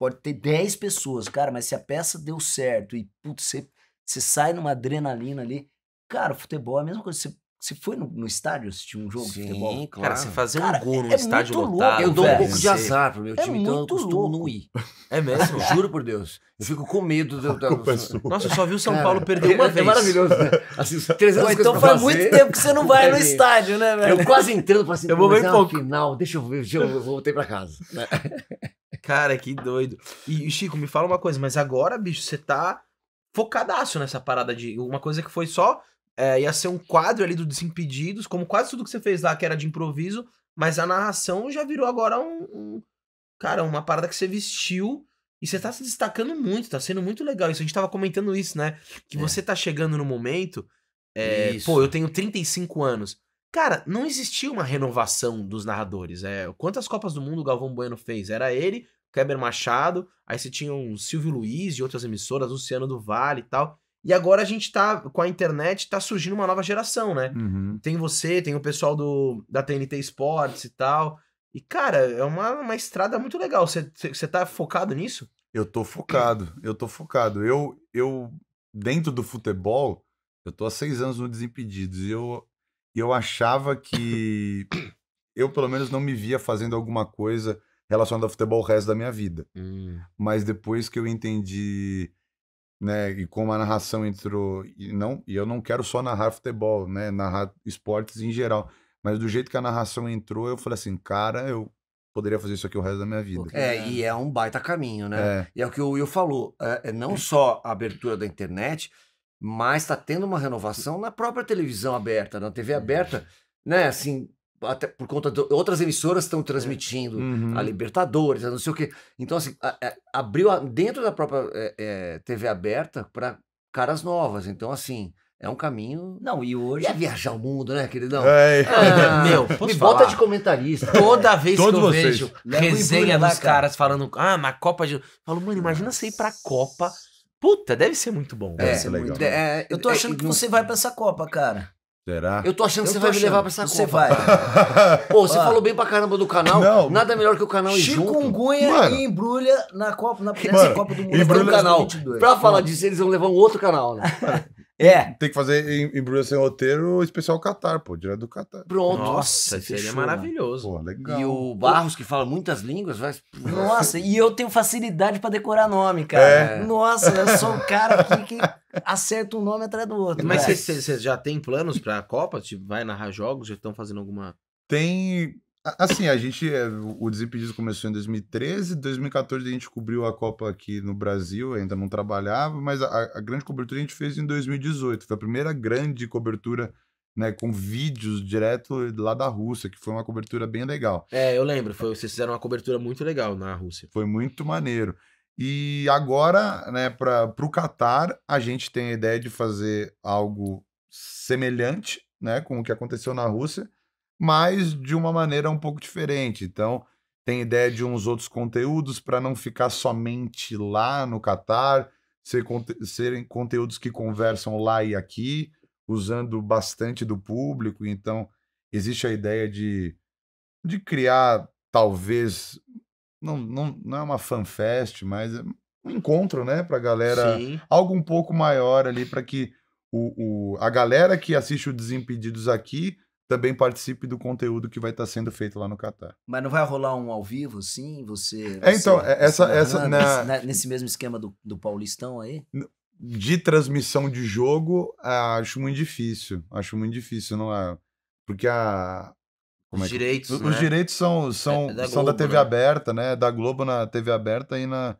Speaker 4: pode ter 10 pessoas, cara, mas se a peça deu certo e putz, você, você sai numa adrenalina ali, cara, o futebol é a mesma coisa, você você foi no, no estádio assistir um jogo Sim, de futebol? Claro. Cara, você fazer um gol num é estádio muito lotado. Louco, eu dou um pouco de azar pro meu é time, então eu costumo não ir. É mesmo? <laughs> Juro por Deus. Eu fico
Speaker 2: com medo. Do, do, do... Nossa, eu só vi o São cara, Paulo perder é uma é vez. É maravilhoso, né? <laughs> Assim, Pô, então faz muito tempo que você não vai no <laughs> é estádio, né? Velho? Eu quase entrando para assim, eu vou
Speaker 1: final, deixa eu ver, eu voltei para casa. Né? Cara, que doido. E, Chico, me fala uma coisa, mas agora, bicho, você tá focadaço nessa parada de uma coisa que foi só é, ia ser um quadro ali do Desimpedidos, como quase tudo que você fez lá, que era de improviso, mas a narração já virou agora um, um cara, uma parada que você vestiu e você tá se destacando muito, tá sendo muito legal. Isso a gente tava comentando isso, né? Que é. você tá chegando no momento. É, pô, eu tenho 35 anos. Cara, não existia uma renovação dos narradores. É, quantas Copas do Mundo o Galvão Bueno fez? Era ele, Kleber Machado, aí você tinha um Silvio Luiz de outras emissoras, Luciano do Vale e tal. E agora a gente tá, com a internet, tá surgindo uma nova geração, né? Uhum. Tem você, tem o pessoal do, da TNT Sports e tal. E, cara,
Speaker 3: é uma, uma estrada muito legal. Você tá focado nisso? Eu tô focado, eu tô focado. Eu, eu dentro do futebol, eu tô há seis anos no Desimpedidos. E eu, eu achava que <coughs> eu, pelo menos, não me via fazendo alguma coisa relacionada ao futebol o resto da minha vida. Hum. Mas depois que eu entendi né? E como a narração entrou e não, e eu não quero só narrar futebol, né? Narrar esportes em geral, mas do jeito que a narração entrou, eu falei assim, cara, eu poderia fazer isso aqui o resto da minha vida. É, é.
Speaker 2: e é um baita caminho, né? É. E é o que o Will falou, é, é não só a abertura da internet, mas está tendo uma renovação na própria televisão aberta, na TV aberta, né? Assim, até por conta de outras emissoras estão transmitindo uhum. a Libertadores, a não sei o quê. Então, assim, a, é, a, abriu dentro da própria é, é TV aberta para caras novas. Então, assim, é um caminho. Não, e hoje. É viajar o mundo, né, queridão? É. é. Ah, meu, me falar? bota de
Speaker 1: comentarista.
Speaker 2: Toda vez que eu
Speaker 1: vocês. vejo resenha dos caras falando, ah, na Copa de. falou falo, mano, imagina Nossa. você ir pra Copa. Puta, deve ser muito bom. É, deve ser legal. Muito...
Speaker 4: É, eu tô achando que você vai pra essa Copa, cara.
Speaker 1: Será?
Speaker 2: Eu tô achando que você vai achando. me levar pra essa Você vai.
Speaker 4: <laughs> Pô, você ah. falou bem pra caramba do canal. Não.
Speaker 2: Nada melhor que o canal Chikungunya Mano. e
Speaker 4: embrulha na Copa, na, nessa Mano. Copa do Mundo. Embrulha canal.
Speaker 2: 22. Pra falar Mano. disso, eles vão levar um outro canal, né?
Speaker 3: É. Tem que fazer embrulha sem roteiro especial Qatar, pô, direto do Qatar. Pronto. Nossa, seria maravilhoso. Pô, legal. E o
Speaker 4: Barros, que fala muitas línguas, vai. Nossa, e eu tenho facilidade para decorar nome, cara. É. Nossa, eu sou um cara que, que acerta um nome atrás do outro. Mas vocês né? já tem planos
Speaker 1: pra Copa? Tipo, vai narrar jogos? Já estão fazendo alguma.
Speaker 3: Tem. Assim, a gente. É, o Desimpedidos começou em 2013, 2014 a gente cobriu a Copa aqui no Brasil, ainda não trabalhava, mas a, a grande cobertura a gente fez em 2018. Foi a primeira grande cobertura né, com vídeos direto lá da Rússia, que foi uma cobertura bem legal. É, eu lembro, foi, vocês fizeram uma cobertura muito legal na Rússia. Foi muito maneiro. E agora, né, para o Catar, a gente tem a ideia de fazer algo semelhante né, com o que aconteceu na Rússia, mas de uma maneira um pouco diferente. Então, tem ideia de uns outros conteúdos para não ficar somente lá no Catar, ser conte serem conteúdos que conversam lá e aqui, usando bastante do público. Então, existe a ideia de, de criar, talvez, não, não, não é uma fanfest, mas é um encontro, né? Pra galera. Sim. Algo um pouco maior ali para que o, o, a galera que assiste o Desimpedidos aqui também participe do conteúdo que vai estar tá sendo feito lá no Catar.
Speaker 4: Mas não vai rolar um ao vivo, sim? Você. É, então, é, você, essa. Você essa na... nesse, nesse, mesmo esquema do, do
Speaker 3: Paulistão aí? De transmissão de jogo, ah, acho muito difícil. Acho muito difícil, não é? Porque a, como é os é que... direitos. né? os direitos são, são, é, é da, são da TV né? aberta, né? Da Globo na TV aberta e na,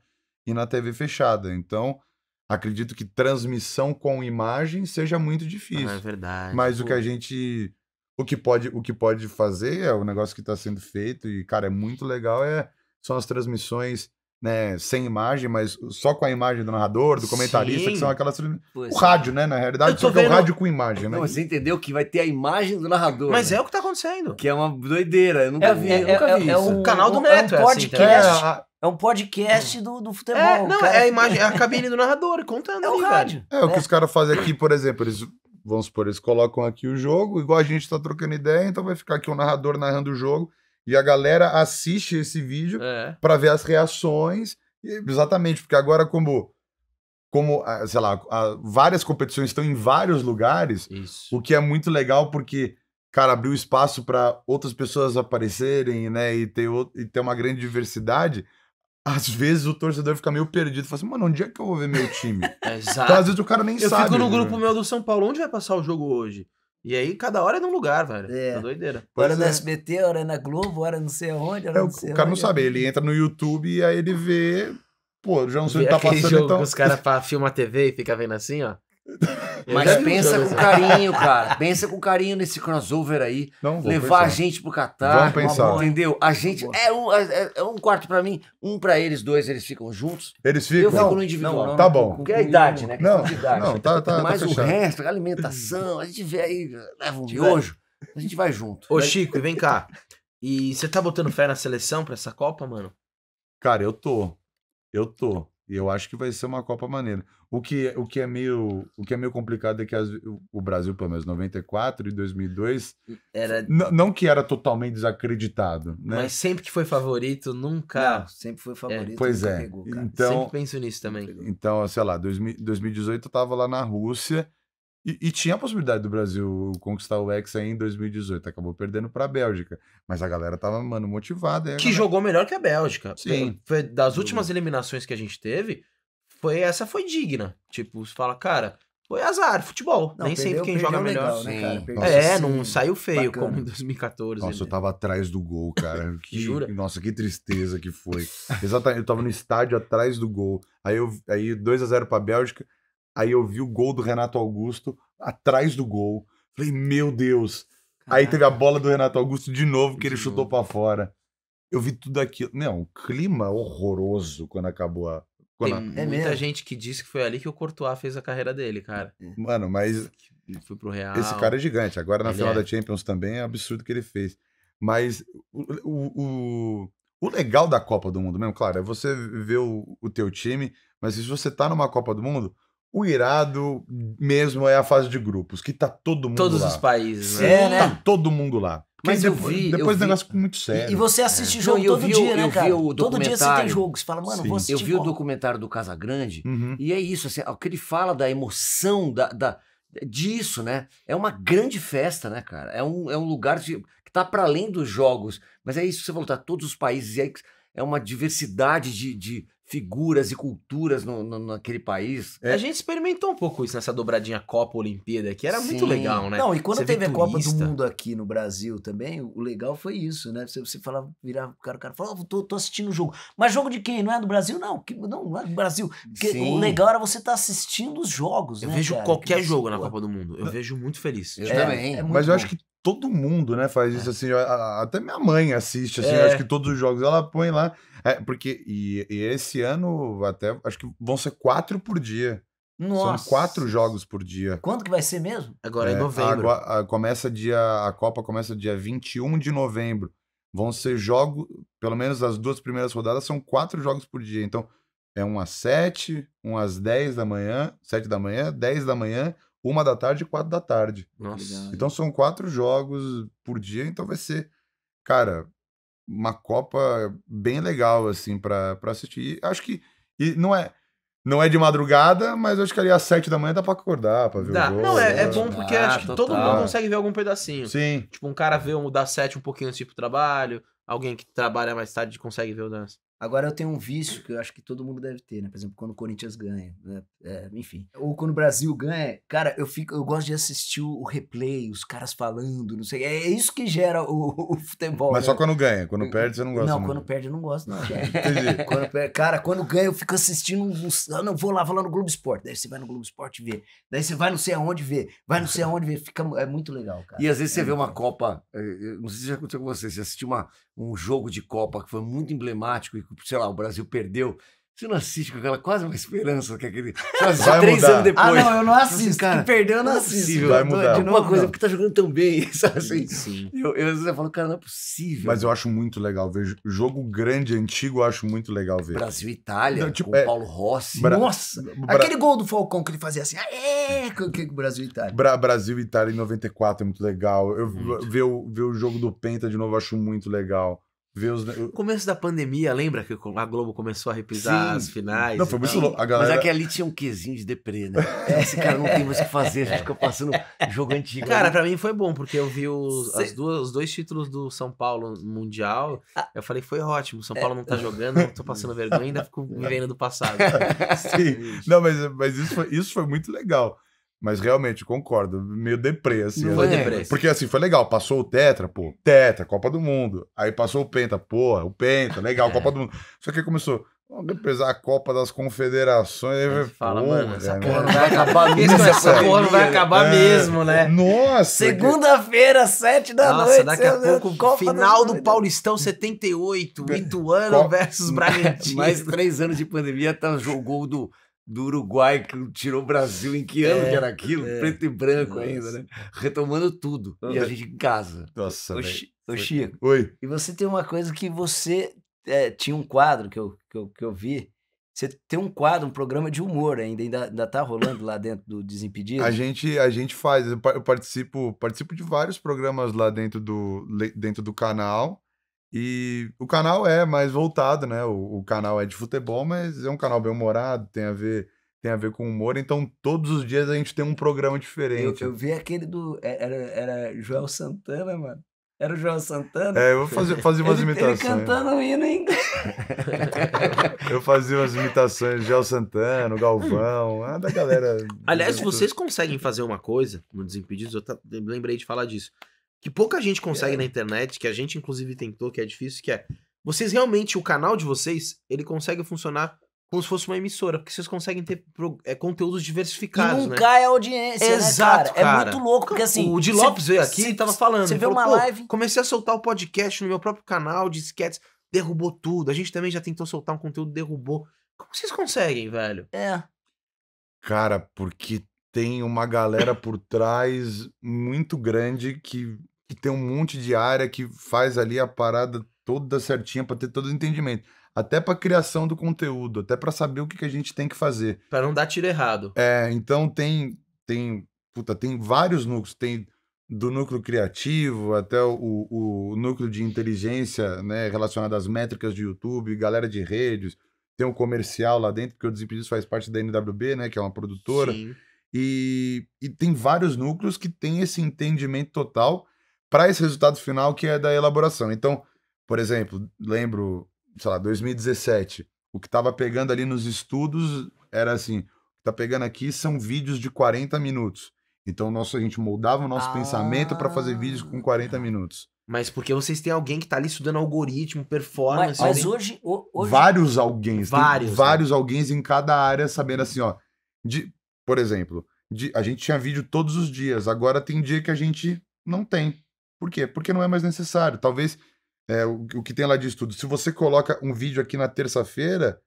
Speaker 3: e na TV fechada. Então, acredito que transmissão com imagem seja muito difícil. Ah, é verdade. Mas pô. o que a gente. O que, pode, o que pode fazer é o negócio que está sendo feito, e, cara, é muito legal, é, são as transmissões né, sem imagem, mas só com a imagem do narrador, do comentarista, Sim. que são aquelas. Pois o é. rádio, né? Na realidade, só que vendo... é o rádio com imagem, né? Não, você
Speaker 2: entendeu que vai ter a imagem do narrador. Mas né? é o que tá acontecendo. Que é uma doideira. Eu nunca é, vi. É, nunca é, é vi é, o
Speaker 4: canal do é Neto. É um assim, tá podcast. Assim, É um podcast do, do futebol. É, não, cara. é a imagem, a cabine do narrador contando. É o rádio.
Speaker 3: É, o que os caras fazem aqui, por exemplo, eles. Vamos supor, eles colocam aqui o jogo, igual a gente tá trocando ideia, então vai ficar aqui o um narrador narrando o jogo e a galera assiste esse vídeo é. para ver as reações. Exatamente, porque agora, como, como ah, sei lá, ah, várias competições estão em vários lugares, Isso. o que é muito legal, porque, cara, abriu espaço para outras pessoas aparecerem, né? E ter, e ter uma grande diversidade às vezes o torcedor fica meio perdido. Fala assim, mano, onde é que eu vou ver meu time? Exato. <laughs> É, então, às vezes o cara nem eu sabe. Eu fico no né? grupo
Speaker 1: meu do São Paulo. Onde vai passar o jogo hoje?
Speaker 4: E aí, cada hora é num lugar, velho. É. Tá é
Speaker 3: doideira. Pois hora é. no
Speaker 4: SBT, hora na Globo, hora não sei aonde, hora é, não sei O cara onde. não sabe,
Speaker 3: ele entra no YouTube e aí ele vê. Pô, já não sei o que tá passando. Jogo então... os caras
Speaker 1: filmam a TV e fica vendo assim, ó. Mas
Speaker 3: pensa
Speaker 2: com carinho, cara. Pensa com carinho nesse crossover aí. Não, levar pensar. a gente pro Catar. Vamos pensar. entendeu? A gente. É um, é, é, é um quarto pra mim, um pra eles dois, eles ficam juntos. Eles ficam. Eu fico não, no individual. Não, tá bom. Porque é a idade, né? Não, não tá, tá, tá Mas tá o resto, a alimentação, a gente vê aí,
Speaker 1: leva um miojo, a gente
Speaker 3: vai junto. Ô, Chico,
Speaker 1: vem cá. E você tá botando fé na seleção pra essa Copa, mano?
Speaker 3: Cara, eu tô. Eu tô. E eu acho que vai ser uma Copa maneira. O que, o, que é meio, o que é meio complicado é que as, o Brasil, pelo menos 94 e 2002, era... não que era totalmente desacreditado. Né? Mas sempre que foi
Speaker 1: favorito, nunca. Não, sempre foi é, favorito. É, pois é. Pegou, então, sempre penso nisso também. Então,
Speaker 3: então sei lá, 2018 eu estava lá na Rússia e, e, tinha a possibilidade do Brasil conquistar o Hexa em 2018. Acabou perdendo para a Bélgica. Mas a galera tava, mano, motivada. Que galera... jogou melhor que a Bélgica. Sim.
Speaker 1: Foi das últimas eliminações que a gente teve foi, essa foi digna. Tipo, você fala, cara, foi azar, futebol. Não, Nem perdeu, sempre quem joga melhor. Legal, né, cara? é, sim. não saiu feio Bacana. como em 2014. Nossa, né? eu
Speaker 3: tava atrás do gol, cara. <laughs> Que, Jura? Nossa, que tristeza que foi. Exatamente, eu tava no estádio atrás do gol. Aí aí 2 a 0 pra Bélgica. Aí eu vi o gol do Renato Augusto atrás do gol. Falei, meu Deus. Caraca. Aí teve a bola do Renato Augusto de novo que ele chutou para fora. Eu vi tudo aquilo. Não, clima horroroso quando acabou a, tem é muita
Speaker 1: gente que diz que foi ali que o Courtois fez a carreira dele, cara. É.
Speaker 3: Mano, mas. Foi pro Real. Esse cara é gigante. Agora na ele final é. da Champions também é absurdo o que ele fez. Mas o, o, o, legal da Copa do Mundo mesmo, claro, é você ver o, o teu time, mas se você tá numa Copa do Mundo, o irado mesmo é a fase de grupos, que tá todo mundo Todos lá. Todos os
Speaker 4: países, né? É, tá né? Tá
Speaker 3: todo mundo lá. Mas eu vi. Depois eu vi, negócio é muito sério. E, você
Speaker 4: assiste é. jogo
Speaker 1: todo vi, dia, né, cara? todo dia você tem jogo. Você fala, mano, Sim. vou assistir. Eu vi o
Speaker 2: documentário do Casa Grande uhum. e é isso, assim, o que ele fala da emoção, da, da, disso, né? É uma grande festa, né, cara? É um, é um lugar de, que tá para além dos jogos. Mas é isso você voltar tá todos os países. E aí é, é uma diversidade de, de figuras e culturas no, no, naquele
Speaker 1: país. É. A gente experimentou um pouco isso nessa dobradinha Copa Olimpíada, que era Sim. muito legal, né? Não, e quando você teve a Copa do
Speaker 4: Mundo aqui no Brasil também, o legal foi isso, né? Você, você falava, virava o cara, o cara falava, oh, tô, tô assistindo o jogo. Mas jogo de quem? Não é do Brasil? Não, que, não, não é do Brasil. o legal era você estar tá assistindo os jogos, Eu
Speaker 1: né, vejo cara? qualquer jogo na Copa do Mundo. Eu vejo muito feliz. Eu é, também.
Speaker 3: É muito é mas eu bom. acho que todo mundo, né, faz isso, é. assim, até minha mãe assiste, assim, é. acho que todos os jogos ela põe lá, é, porque, e, e, esse ano até, acho que vão ser quatro por dia. Nossa. São quatro jogos por dia. Quando que vai ser mesmo? Agora é, em é, novembro. A, a, começa dia, a Copa começa dia 21 de novembro. Vão ser jogos, pelo menos as duas primeiras rodadas são quatro jogos por dia, então... É um às sete, um às dez da manhã, sete da manhã, dez da manhã, uma da tarde e quatro da tarde. Nossa. Então são quatro jogos por dia, então vai ser, cara, uma Copa bem legal, assim, para assistir. E acho que. E não é. Não é de madrugada, mas acho que ali às sete da manhã dá pra acordar, pra ver dá. o jogo Não, é, é né? bom porque ah, acho que total. todo mundo consegue
Speaker 4: ver algum pedacinho.
Speaker 3: Sim.
Speaker 1: Tipo, um cara vê um da sete um pouquinho antes de ir pro trabalho, alguém que trabalha mais
Speaker 4: tarde consegue ver o lance. Agora eu tenho um vício que eu acho que todo mundo deve ter, né? Por exemplo, quando o Corinthians ganha, né? é, enfim. Ou quando o Brasil ganha, cara, eu fico, eu gosto de assistir o replay, os caras falando, não sei. É, é isso que gera o, <laughs> o futebol. Mas né? só quando
Speaker 3: ganha, quando perde você não gosta. Não, muito. quando
Speaker 4: perde eu não gosto. Não. <laughs> Entendi. Quando cara, quando ganha eu fico assistindo, uns, ah, não vou lá, vou lá no Globo Esporte. Daí você vai no Globo Esporte ver. Daí você vai não sei aonde ver, vai não sei aonde ver. Fica, é muito legal, cara. E às vezes é você vê
Speaker 2: uma legal. Copa, eh, eh, não sei se já aconteceu com você, você assistiu uma, um jogo de Copa que foi muito emblemático sei lá, o Brasil perdeu. Você não assiste com aquela quase uma esperança que aquele. <laughs> Vai três mudar. anos depois. Ah, não, eu não assim, assisto. Assim, cara, perdeu, eu não é assisto. Vai mudar. De novo, uma coisa, porque tá jogando
Speaker 3: tão bem, <laughs> sabe assim? Sim. Eu, eu, eu falo, cara, não é possível. Mas eu acho muito legal ver. Jogo grande, antigo, eu acho muito legal ver. Brasil e Itália, não, tipo, com é, Paulo Rossi. Bra Nossa! Bra
Speaker 4: aquele gol do Falcão que ele fazia assim, é com, com Brasil e Itália.
Speaker 3: Bra Brasil e Itália em 94 é muito legal. Eu, muito. Ver, o, ver o jogo do Penta de novo, eu acho muito legal ver os. No
Speaker 1: começo da pandemia, lembra que a Globo começou a reprisar Sim. as finais? Não, foi muito louco. A é galera... Mas ali tinha um quesinho de deprê, né? <laughs> Então, esse cara não tem mais o que fazer, a gente fica passando jogo antigo. Cara, pra mim foi bom, porque eu vi os, as duas, os dois títulos do São Paulo Mundial. Ah. Eu falei, foi ótimo, São é. Paulo não tá jogando, eu tô passando vergonha, ainda fico <laughs> me vendo do passado. <laughs> Sim. Não,
Speaker 3: mas, mas isso, foi, isso foi muito legal. Mas realmente, concordo. Meio deprê, assim. Não né? foi né? deprê. Porque assim, foi legal. Passou o Tetra, pô. Tetra, Copa do Mundo. Aí passou o Penta, pô. O Penta, legal, <laughs> é. Copa do Mundo. Só que começou... Vamos pesar a Copa das Confederações. Aí, fala, pô, mano, essa porra né? não vai acabar <laughs> mesmo. É essa porra não vai acabar é. mesmo, né? Nossa!
Speaker 1: Segunda-feira,
Speaker 4: sete da Nossa, noite. daqui a pouco, Copa final do, do
Speaker 1: Paulistão 78, Ituano
Speaker 2: Copa... versus <laughs> Bragantino. Mais
Speaker 1: três anos de pandemia, tá, jogou do do
Speaker 2: Uruguai que tirou o Brasil em que ano é, que era aquilo? É. Preto e branco Nossa. ainda, né? Retomando
Speaker 4: tudo. E a gente em casa. Nossa, Ô, Ô Chico. Oi. E você tem uma coisa que você é, tinha um quadro que eu, que eu, que eu vi. Você tem um quadro, um programa de humor ainda, ainda, ainda tá rolando lá dentro do Desimpedido? A gente,
Speaker 3: a gente faz, eu participo, participo de vários programas lá dentro do, dentro do canal. E o canal é mais voltado, né? O, o canal é de futebol, mas é um canal bem humorado, tem a ver tem a ver com humor, então todos os dias a gente tem um programa diferente. Eu, eu vi
Speaker 4: aquele do. É, era, era Joel Santana, mano. Era o Joel Santana. É, eu fazia, fazer <laughs> umas ele, imitações. Ele cantando o hino em <laughs> Eu fazia umas
Speaker 3: imitações, Joel Santana, Galvão, da galera. Aliás, vocês
Speaker 1: conseguem fazer uma coisa no Desimpedidos? eu lembrei de falar disso que pouca gente consegue é. na internet, que a gente inclusive tentou, que é difícil, que é vocês realmente, o canal de vocês, ele consegue funcionar como se fosse uma emissora, porque vocês conseguem ter pro, é, conteúdos diversificados. E não né? a é
Speaker 4: audiência, Exato, né, cara? É cara? É muito louco, porque assim. O Di Lopes
Speaker 1: veio aqui cê, e tava falando. Você vê uma live. Comecei a soltar o podcast no meu próprio canal de sketches, derrubou tudo. A gente também já tentou soltar um conteúdo, derrubou. Como vocês conseguem, velho? É.
Speaker 3: Cara, porque tem uma galera por trás muito grande que que tem um monte de área que faz ali a parada toda certinha para ter todo o entendimento. Até para criação do conteúdo, até para saber o que, que a gente tem que fazer. Para não dar tiro errado. É, então tem tem puta, tem vários núcleos, tem do núcleo criativo até o, o núcleo de inteligência, né, relacionado às métricas de YouTube, galera de redes, tem um comercial lá dentro, porque o Desimpedidos faz parte da NWB, né, que é uma produtora. Sim. E, e tem vários núcleos que tem esse entendimento total para esse resultado final que é da elaboração. Então, por exemplo, lembro, sei lá, 2017, o que estava pegando ali nos estudos era assim, o que tá pegando aqui são vídeos de 40 minutos. Então, nosso, a gente moldava o nosso ah. pensamento para fazer vídeos com 40 ah. minutos. Mas porque vocês têm alguém que está ali estudando algoritmo, performance. Mas, mas né? alguém... hoje,
Speaker 4: hoje, Vários
Speaker 3: alguém. Vários. Né? Vários alguém em cada área sabendo assim, ó. De, por exemplo, de, a gente tinha vídeo todos os dias, agora tem dia que a gente não tem. Por quê? Porque não é mais necessário. Talvez é, o, o, que tem lá de estudo, se você coloca um vídeo aqui na terça-feira,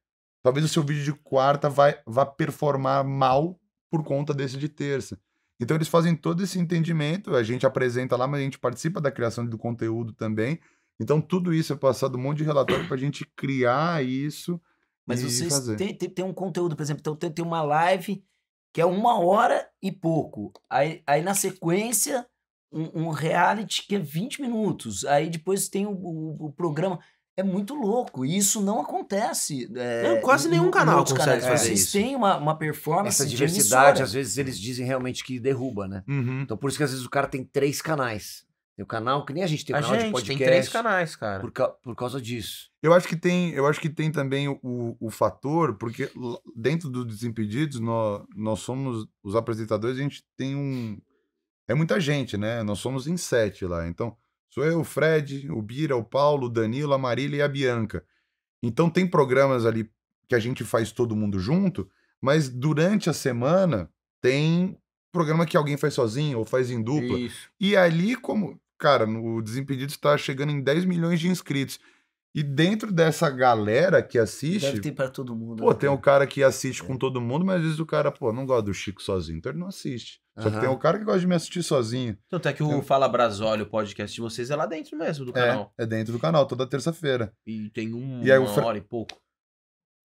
Speaker 3: talvez o seu vídeo de quarta vai, vá performar mal por conta desse de terça. Então eles fazem todo esse entendimento, a gente apresenta lá, mas a gente participa da criação do conteúdo também. Então tudo isso é passado um monte de relatório para a gente criar isso. Mas vocês
Speaker 4: tem um conteúdo, por exemplo, então tem, tem uma live que é uma hora e pouco. Aí, aí na sequência um, um, reality que é 20 minutos, aí depois tem o, o, o programa. É muito louco, e isso não acontece. É, não, quase nenhum canal consegue canais. fazer Vocês isso. tem têm uma, uma performance. Essa diversidade, às
Speaker 2: vezes, eles dizem realmente que derruba, né? Uhum. Então, por isso que às vezes o cara tem três canais. Tem o canal, que nem a gente tem o a canal gente, de podcast. Tem três canais, cara. Por, por causa disso.
Speaker 3: Eu acho que tem, eu acho que tem também o, o fator, porque dentro do Desimpedidos, nós, nós somos os apresentadores, a gente tem um, é muita gente, né? Nós somos em sete lá. Então, sou eu, o Fred, o Bira, o Paulo, o Danilo, a Marília e a Bianca. Então, tem programas ali que a gente faz todo mundo junto, mas durante a semana tem programa que alguém faz sozinho ou faz em dupla. Isso. E ali, como. Cara, o Desimpedido está chegando em 10 milhões de inscritos. E dentro dessa galera que assiste. Deve ter pra todo mundo. Pô, né? tem o um cara que assiste é. com todo mundo, mas às vezes o cara, pô, não gosta do Chico sozinho, então ele não assiste. Uhum. Só que tem o um cara que gosta de me assistir sozinho. Então, até que o
Speaker 1: Fala Brasólio, o podcast de vocês, é lá dentro mesmo do é, canal.
Speaker 3: É, é dentro do canal, toda terça-feira. E tem um, e aí, uma fra... hora e pouco.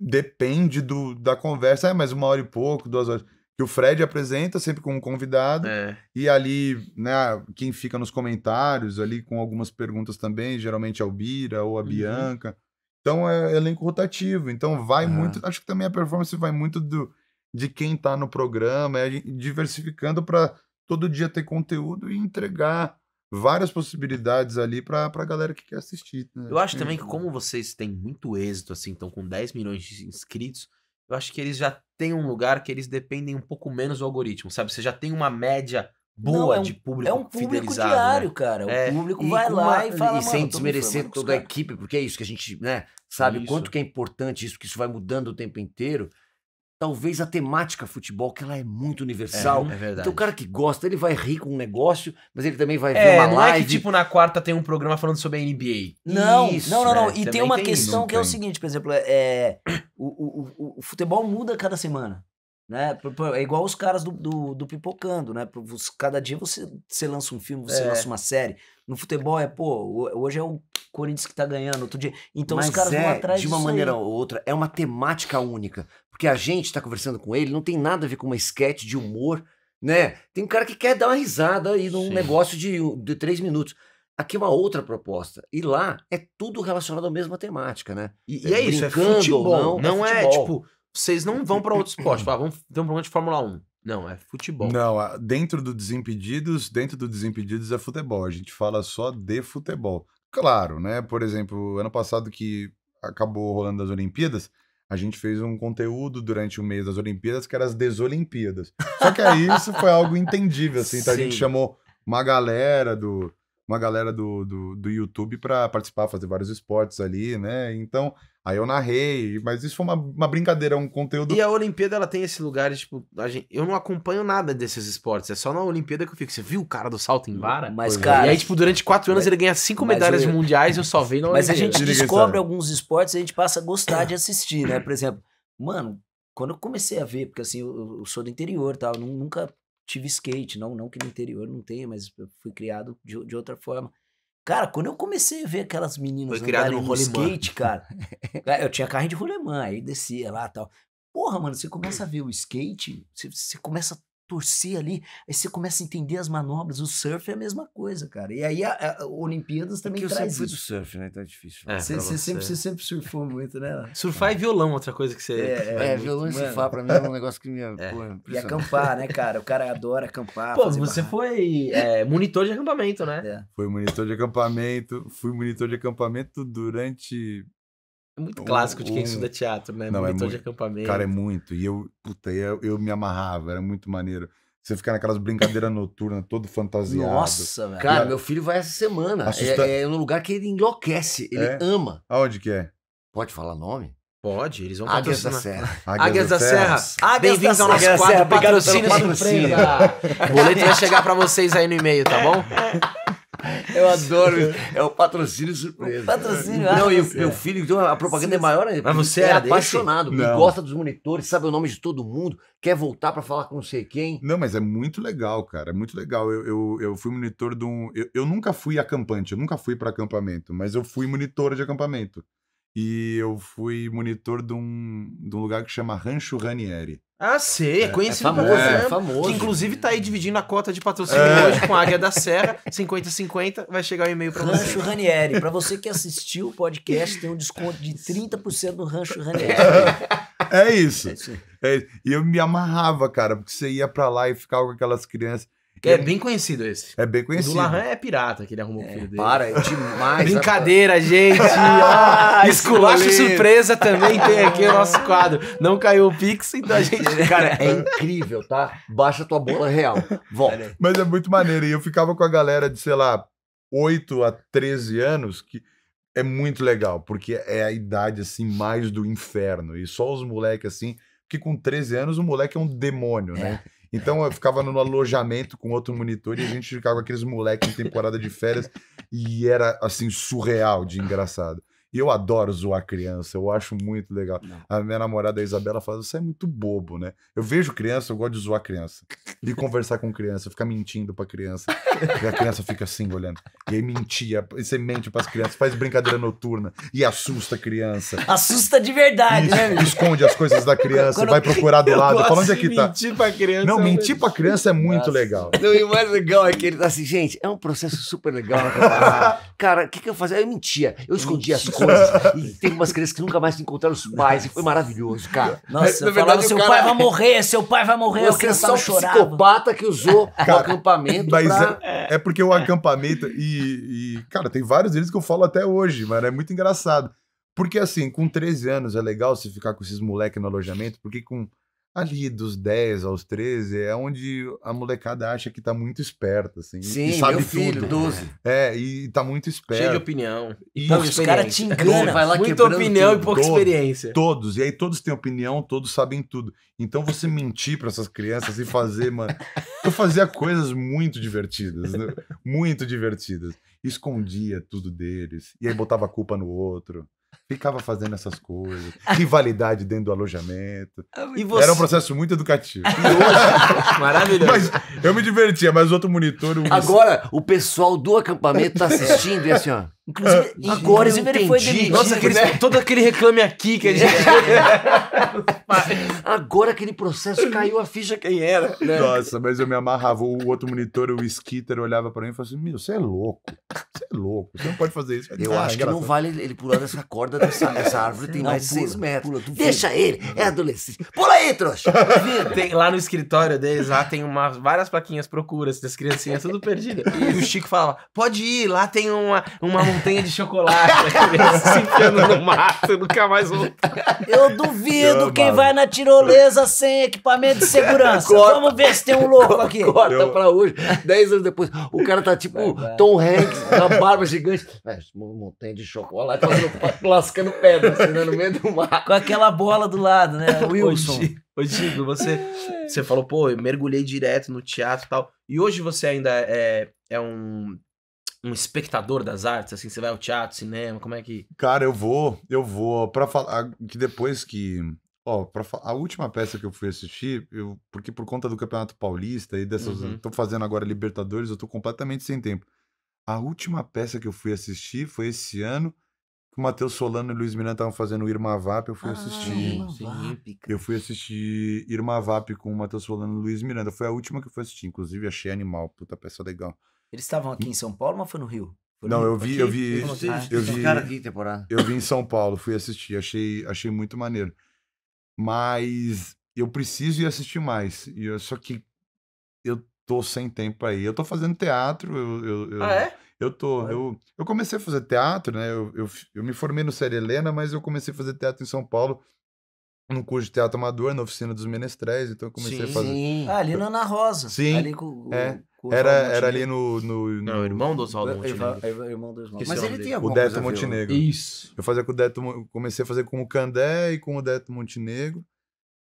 Speaker 3: Depende do, da conversa. É, mas uma hora e pouco, duas horas que o Fred apresenta, sempre com um convidado. É. E ali, né, quem fica nos comentários, ali com algumas perguntas também, geralmente é o Bira ou a uhum. Bianca. Então é elenco rotativo. Então vai uhum. muito. Acho que também a performance vai muito do, de quem está no programa, é diversificando para todo dia ter conteúdo e entregar várias possibilidades ali para a galera que quer assistir. Né? Eu acho também que como
Speaker 1: vocês têm muito êxito, assim, estão com 10 milhões de inscritos, eu acho que eles já tem um lugar que eles dependem um pouco menos do algoritmo, sabe? Você já tem uma média boa não, é de público É um público
Speaker 4: né? diário, né? cara. O é, público vai uma, lá e fala, E sem desmerecer toda a
Speaker 1: equipe, porque é isso que a gente,
Speaker 2: né? Sabe isso. quanto que é importante isso, que isso vai mudando o tempo inteiro talvez a temática futebol, que ela é muito universal. É, é verdade. Então o cara que gosta, ele vai rir com um negócio, mas ele também vai
Speaker 4: é, ver uma não live. É que, tipo,
Speaker 1: na quarta tem um programa falando sobre a NBA. Não, Isso, não, não, não. É, e tem uma tem questão que é o
Speaker 4: seguinte, por exemplo, é, é, o, o, o, o futebol muda cada semana. Né? É igual os caras do, do, do Pipocando, né? Cada dia você, você lança um filme, você é. lança uma série. No futebol é, pô, hoje é o Corinthians que tá ganhando, outro dia. Então Mas os caras é, vão atrás De uma maneira aí. ou outra, é uma temática única. Porque a gente tá conversando com ele, não tem
Speaker 2: nada a ver com uma esquete de humor, né? Tem um cara que quer dar uma risada aí num Sim. negócio de, de três minutos. Aqui é uma outra proposta. E lá é tudo relacionado à mesma temática,
Speaker 3: né? E é, e é isso, é futebol. Não, não é, é futebol. é tipo vocês não vão para outro esporte. Ah, vamos ter um programa de Fórmula 1. Não, é futebol. Não, dentro do Desimpedidos, dentro do Desimpedidos é futebol. A gente fala só de futebol. Claro, né? Por exemplo, ano passado que acabou rolando as Olimpíadas, a gente fez um conteúdo durante o mês das Olimpíadas que era as Desolimpíadas. Só que aí isso foi algo entendível, assim. Então a gente chamou uma galera do uma galera do, do, do YouTube para participar, fazer vários esportes ali, né? Então Aí eu narrei, mas isso foi uma, uma brincadeira, um conteúdo. E a Olimpíada, ela tem esse lugar,
Speaker 1: tipo, gente, eu não acompanho nada desses esportes. É só na Olimpíada que eu fico. Você viu o cara do salto em vara?
Speaker 4: Mas, pois é. cara. É. E aí, tipo, durante quatro anos mas, ele ganha cinco medalhas eu...
Speaker 1: mundiais, eu só vejo na Olimpíada. <laughs> Mas a gente descobre
Speaker 4: alguns esportes e a gente passa a gostar de assistir, né? Por exemplo, mano, quando eu comecei a ver, porque assim, eu, eu sou do interior tal, tá? nunca tive skate, não, não que no interior não tenha, mas fui criado de, de outra forma. Cara, quando eu comecei a ver aquelas meninas Foi no, no skate, cara, <laughs> é, eu tinha carrinho de rolemã, aí descia lá e tal. Porra, mano, você começa a ver o skate, você, você começa a torcer ali, aí você começa a entender as manobras. O surf é a mesma coisa, cara. E aí a, a Olimpíadas é também é que traz eu sempre fui do
Speaker 2: surf, né? Então é difícil. É, você, você, Sempre, você sempre
Speaker 4: surfou muito, né? <laughs> Surfar é. e violão, outra coisa que você. É, é violão e surfar pra mim é um negócio que me. <laughs> É. Pô, é e acampar, né, cara? O cara adora acampar. Pô, você
Speaker 1: barra. foi monitor de acampamento, né?
Speaker 3: Foi monitor de acampamento, fui monitor de acampamento durante é muito clássico de quem um... estuda teatro, né? Não, é Monitor é muito... de acampamento. Cara, é muito. E eu, puta, eu, eu me amarrava, era muito maneiro. Você ficar naquelas brincadeiras <laughs> noturnas, todo fantasiado. Nossa, velho. Cara, meu
Speaker 2: filho vai essa semana. É, Assusta... É, é lugar que ele enlouquece, ele é? ama.
Speaker 3: Aonde que é?
Speaker 1: Pode falar nome? Pode, eles vão Águias da Serra. Águias, da, Serra. Águias da Serra. Águias da Serra. Patrocínio surpresa. <laughs> O boleto vai chegar pra vocês aí no e-mail, tá bom? <laughs> Eu adoro. É o patrocínio surpresa. Patrocínio, Não, ah, e o meu filho,
Speaker 2: então, a propaganda é maior ainda. Mas você é apaixonado, apaixonado, gosta dos
Speaker 3: monitores, sabe o nome de todo mundo, quer voltar para falar com não sei quem. Não, mas é muito legal, cara. É muito legal. Eu, eu, eu fui monitor de um. Eu, eu nunca fui acampante, eu nunca fui para acampamento, mas eu fui monitor de acampamento. E eu fui monitor de um, de um lugar que chama Rancho Ranieri. Ah, sei, é, é, é conhecido é famoso, pra é famoso. Que inclusive
Speaker 1: tá aí dividindo a cota de patrocínio é. hoje com a Águia da Serra, 50-50, <laughs> vai chegar o um e-mail pra Rancho você. Rancho Ranieri, pra você que assistiu o podcast, tem um desconto
Speaker 4: de 30% no Rancho Ranieri.
Speaker 3: É, é isso. É e eu me amarrava, cara, porque você ia pra lá e ficava com aquelas crianças. É, é bem conhecido esse. É bem conhecido. O do Lahan é pirata que ele arrumou é, o filho dele. Para, é demais. <laughs> Brincadeira, gente. <laughs> ah, ah Esculacho surpresa também tem aqui o nosso
Speaker 1: quadro. Não caiu o Pix, então a <laughs> gente. Cara, é
Speaker 3: incrível, tá? Baixa tua bola real. Volta. Mas é muito maneiro. E eu ficava com a galera de, sei lá, 8 a 13 anos que é muito legal, porque é a idade assim mais do inferno. E só os moleques assim, porque com 13 anos o moleque é um demônio, né? é. né? Então eu ficava no alojamento com outro monitor e a gente ficava com aqueles moleques em temporada de férias e era assim surreal de engraçado. E eu adoro zoar criança, eu acho muito legal. Não. A minha namorada, a Isabela, fala: você é muito bobo, né? Eu vejo criança, eu gosto de zoar criança. De conversar com criança, ficar mentindo pra criança. e a criança fica assim, olhando. E aí mentia, e você mente pras crianças, faz brincadeira noturna e assusta a criança.
Speaker 4: Assusta de verdade, né? Esconde as coisas da criança, Quando vai procurar do <laughs> lado, fala onde é que
Speaker 3: tá. Mentir pra criança. Não, mentir pra criança é muito Nossa. legal.
Speaker 2: Não, e o mais legal é que ele tá assim, gente, é um processo super legal. Cara, o que, que eu fazia? Eu mentia, eu escondia as coisas coisas. <laughs> E teve umas crianças que nunca mais se encontraram os pais. E foi maravilhoso, cara. Nossa, Na verdade, falava, seu cara... pai vai é
Speaker 4: morrer, seu pai vai
Speaker 2: morrer. Você é só um chorava. psicopata que usou cara, o acampamento mas pra... é, é,
Speaker 3: porque o é. acampamento... E, e, cara, tem vários deles que eu falo até hoje, mano. É muito engraçado. Porque, assim, com 13 anos é legal você ficar com esses moleques no alojamento, porque com ali dos 10 aos 13 é onde a molecada acha que tá muito esperta, assim. Sim, e sabe meu filho, tudo. 12. É, e tá muito esperto. Cheio de opinião.
Speaker 1: E os caras te é, enganam, vai lá Muita opinião tudo. e pouca todos, experiência.
Speaker 3: Todos, e aí todos têm opinião, todos sabem tudo. Então você mentir para essas crianças e fazer, mano... Eu fazia coisas muito divertidas, né? muito divertidas. Escondia tudo deles, e aí botava a culpa no outro. Ficava fazendo essas coisas, rivalidade dentro do alojamento. É você... Era um processo muito educativo. <laughs> Maravilhoso. Mas eu me divertia, mas outro monitor. Um... Agora, o pessoal
Speaker 2: do acampamento tá assistindo e assim, ó.
Speaker 3: Inclusive, ah, agora eu entendi. ele foi demitido. Nossa, aquele, né? todo
Speaker 2: aquele reclame aqui que a gente. <laughs> agora aquele processo caiu a ficha quem era. Né? Nossa,
Speaker 3: mas eu me amarrava. O outro monitor, o Skitter, olhava pra mim e falava assim: Meu, você é louco. Você é louco. Você não pode fazer isso. Eu ah, acho é que não
Speaker 2: vale ele pular dessa corda dessa, dessa árvore, tem não, mais de seis metros. Pula, Deixa ele, é adolescente. Pula aí, trouxa. Tem,
Speaker 1: lá no escritório deles, lá tem uma, várias plaquinhas procuras das criancinhas, tudo perdido. E o Chico falava: Pode ir, lá tem uma. uma montanha de chocolate, <laughs> se enfiando no mato, nunca mais voltar.
Speaker 4: Eu duvido eu, quem mano. vai na tirolesa sem equipamento de segurança. <laughs> Corta. Vamos ver
Speaker 2: se tem um louco aqui. Corta eu... pra hoje, dez anos depois. O cara tá tipo vai, vai. Tom Hanks, com a barba gigante.
Speaker 4: É, montanha de chocolate, fazendo, lascando pedra, assim, né, no meio do mato. Com aquela bola do lado, né? <laughs> Wilson. Ô, Digo, você,
Speaker 1: você falou, pô, eu mergulhei direto no teatro e tal. E hoje você ainda é, é um um espectador das artes? Assim, você vai ao teatro, cinema, como é que.
Speaker 3: Cara, eu vou, eu vou. para falar. Que depois que. Ó, pra, a última peça que eu fui assistir, eu, porque por conta do Campeonato Paulista e dessas. Uhum. Tô fazendo agora Libertadores, eu tô completamente sem tempo. A última peça que eu fui assistir foi esse ano que o Matheus Solano e o Luiz Miranda estavam fazendo Irma Vap, eu fui ah, assistir. Irma Vap, eu fui assistir Irma Vap com o Matheus Solano e o Luiz Miranda. Foi a última que eu fui assistir, inclusive achei animal, puta peça legal. Eles estavam aqui
Speaker 4: em São Paulo, mas foi no Rio? Foi no não, Rio? eu vi, eu vi, eu vi, eu vi,
Speaker 3: eu vi em São Paulo, fui assistir, achei, achei muito maneiro. Mas eu preciso ir assistir mais. E eu, só que eu tô sem tempo aí. Eu tô fazendo teatro, eu, eu, eu ah, é? Eu tô. É. Eu, eu comecei a fazer teatro, né? Eu, eu, eu, me formei no Série Helena, mas eu comecei a fazer teatro em São Paulo no curso de teatro amador na oficina dos menestréis, então eu comecei sim, a fazer. Sim. Ah, ali na
Speaker 4: Ana Rosa. Sim. Ali com, é. com era, era
Speaker 3: ali no, no, no... Não, o irmão do Oswaldo Montenegro. Irmão do Oswaldo. Mas ele tem O Deto coisa Montenegro. Isso. Eu fazia com o Deto, comecei a fazer com o Candé e com o Deto Montenegro.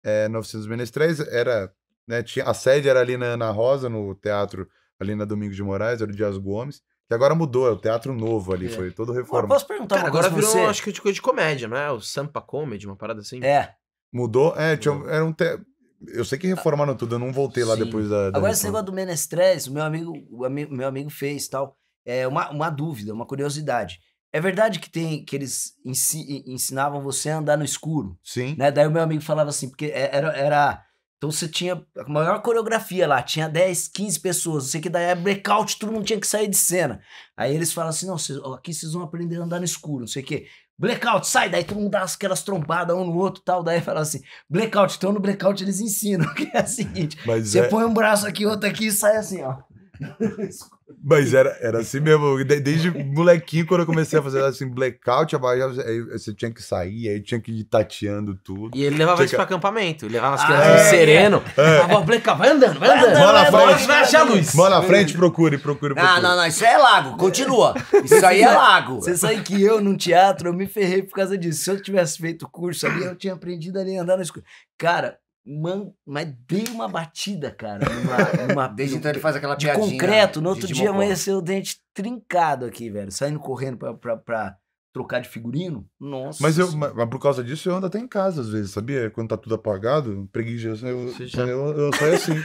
Speaker 3: É, na oficina dos menestréis era, né, tinha, a sede era ali na Ana Rosa, no teatro ali na Domingos de Moraes, era o Dias Gomes. Que agora mudou, é o Teatro Novo ali, é. foi todo reformado. Posso perguntar Cara, agora virou, acho
Speaker 1: que, é de coisa de comédia, não é? O Sampa Comedy, uma parada assim. É.
Speaker 3: Mudou? É, tinha, era um. Te... Eu sei que reformaram tudo, eu não voltei lá depois da. da Agora, esse negócio
Speaker 4: do o meu amigo, o ami, meu amigo fez tal. É uma, uma dúvida, uma curiosidade. É verdade que tem que eles ensi, ensinavam você a andar no escuro? Sim. Né? Daí o meu amigo falava assim, porque é, era, era então você tinha a maior coreografia lá, tinha 10, 15 pessoas, não sei que daí é breakout, todo mundo tinha que sair de cena. Aí eles falam assim: não, cês, aqui vocês vão aprender a andar no escuro, não sei o quê. Blackout, sai! Daí todo mundo dá aquelas trombadas um no outro tal. Daí fala assim: Blackout, então no blackout eles ensinam, <laughs> que é o
Speaker 3: seguinte: Mas você é... põe um
Speaker 4: braço aqui, outro aqui e sai assim, ó.
Speaker 3: <laughs> Mas era, era assim mesmo. Desde molequinho, quando eu comecei a fazer assim, blackout, aí você tinha que sair, aí tinha que ir tateando tudo. E ele levava isso que... pra
Speaker 1: acampamento, levava as ah, crianças ah, é, sereno. É. blackout, vai andando,
Speaker 3: vai andando. frente, vai achar luz. Vai na frente, procure, procure, ah, procure. Ah,
Speaker 2: não, não, isso é lago, continua.
Speaker 4: Isso aí é lago. Você sabe que eu, num teatro, eu me ferrei por causa disso. Se eu tivesse feito curso ali, eu tinha aprendido ali a andar na escura. Cara, Man... Mas dei uma batida, cara. Numa, numa... <laughs> Desde então ele faz aquela de piadinha. concreto. No outro dia amanheceu o dente trincado aqui, velho. Saindo correndo pra, pra, pra, trocar de figurino, nossa. Mas
Speaker 3: eu, mas por causa disso, eu ando até em casa às vezes, sabia? Quando tá tudo apagado, preguiça, eu, já... eu, eu, saio assim.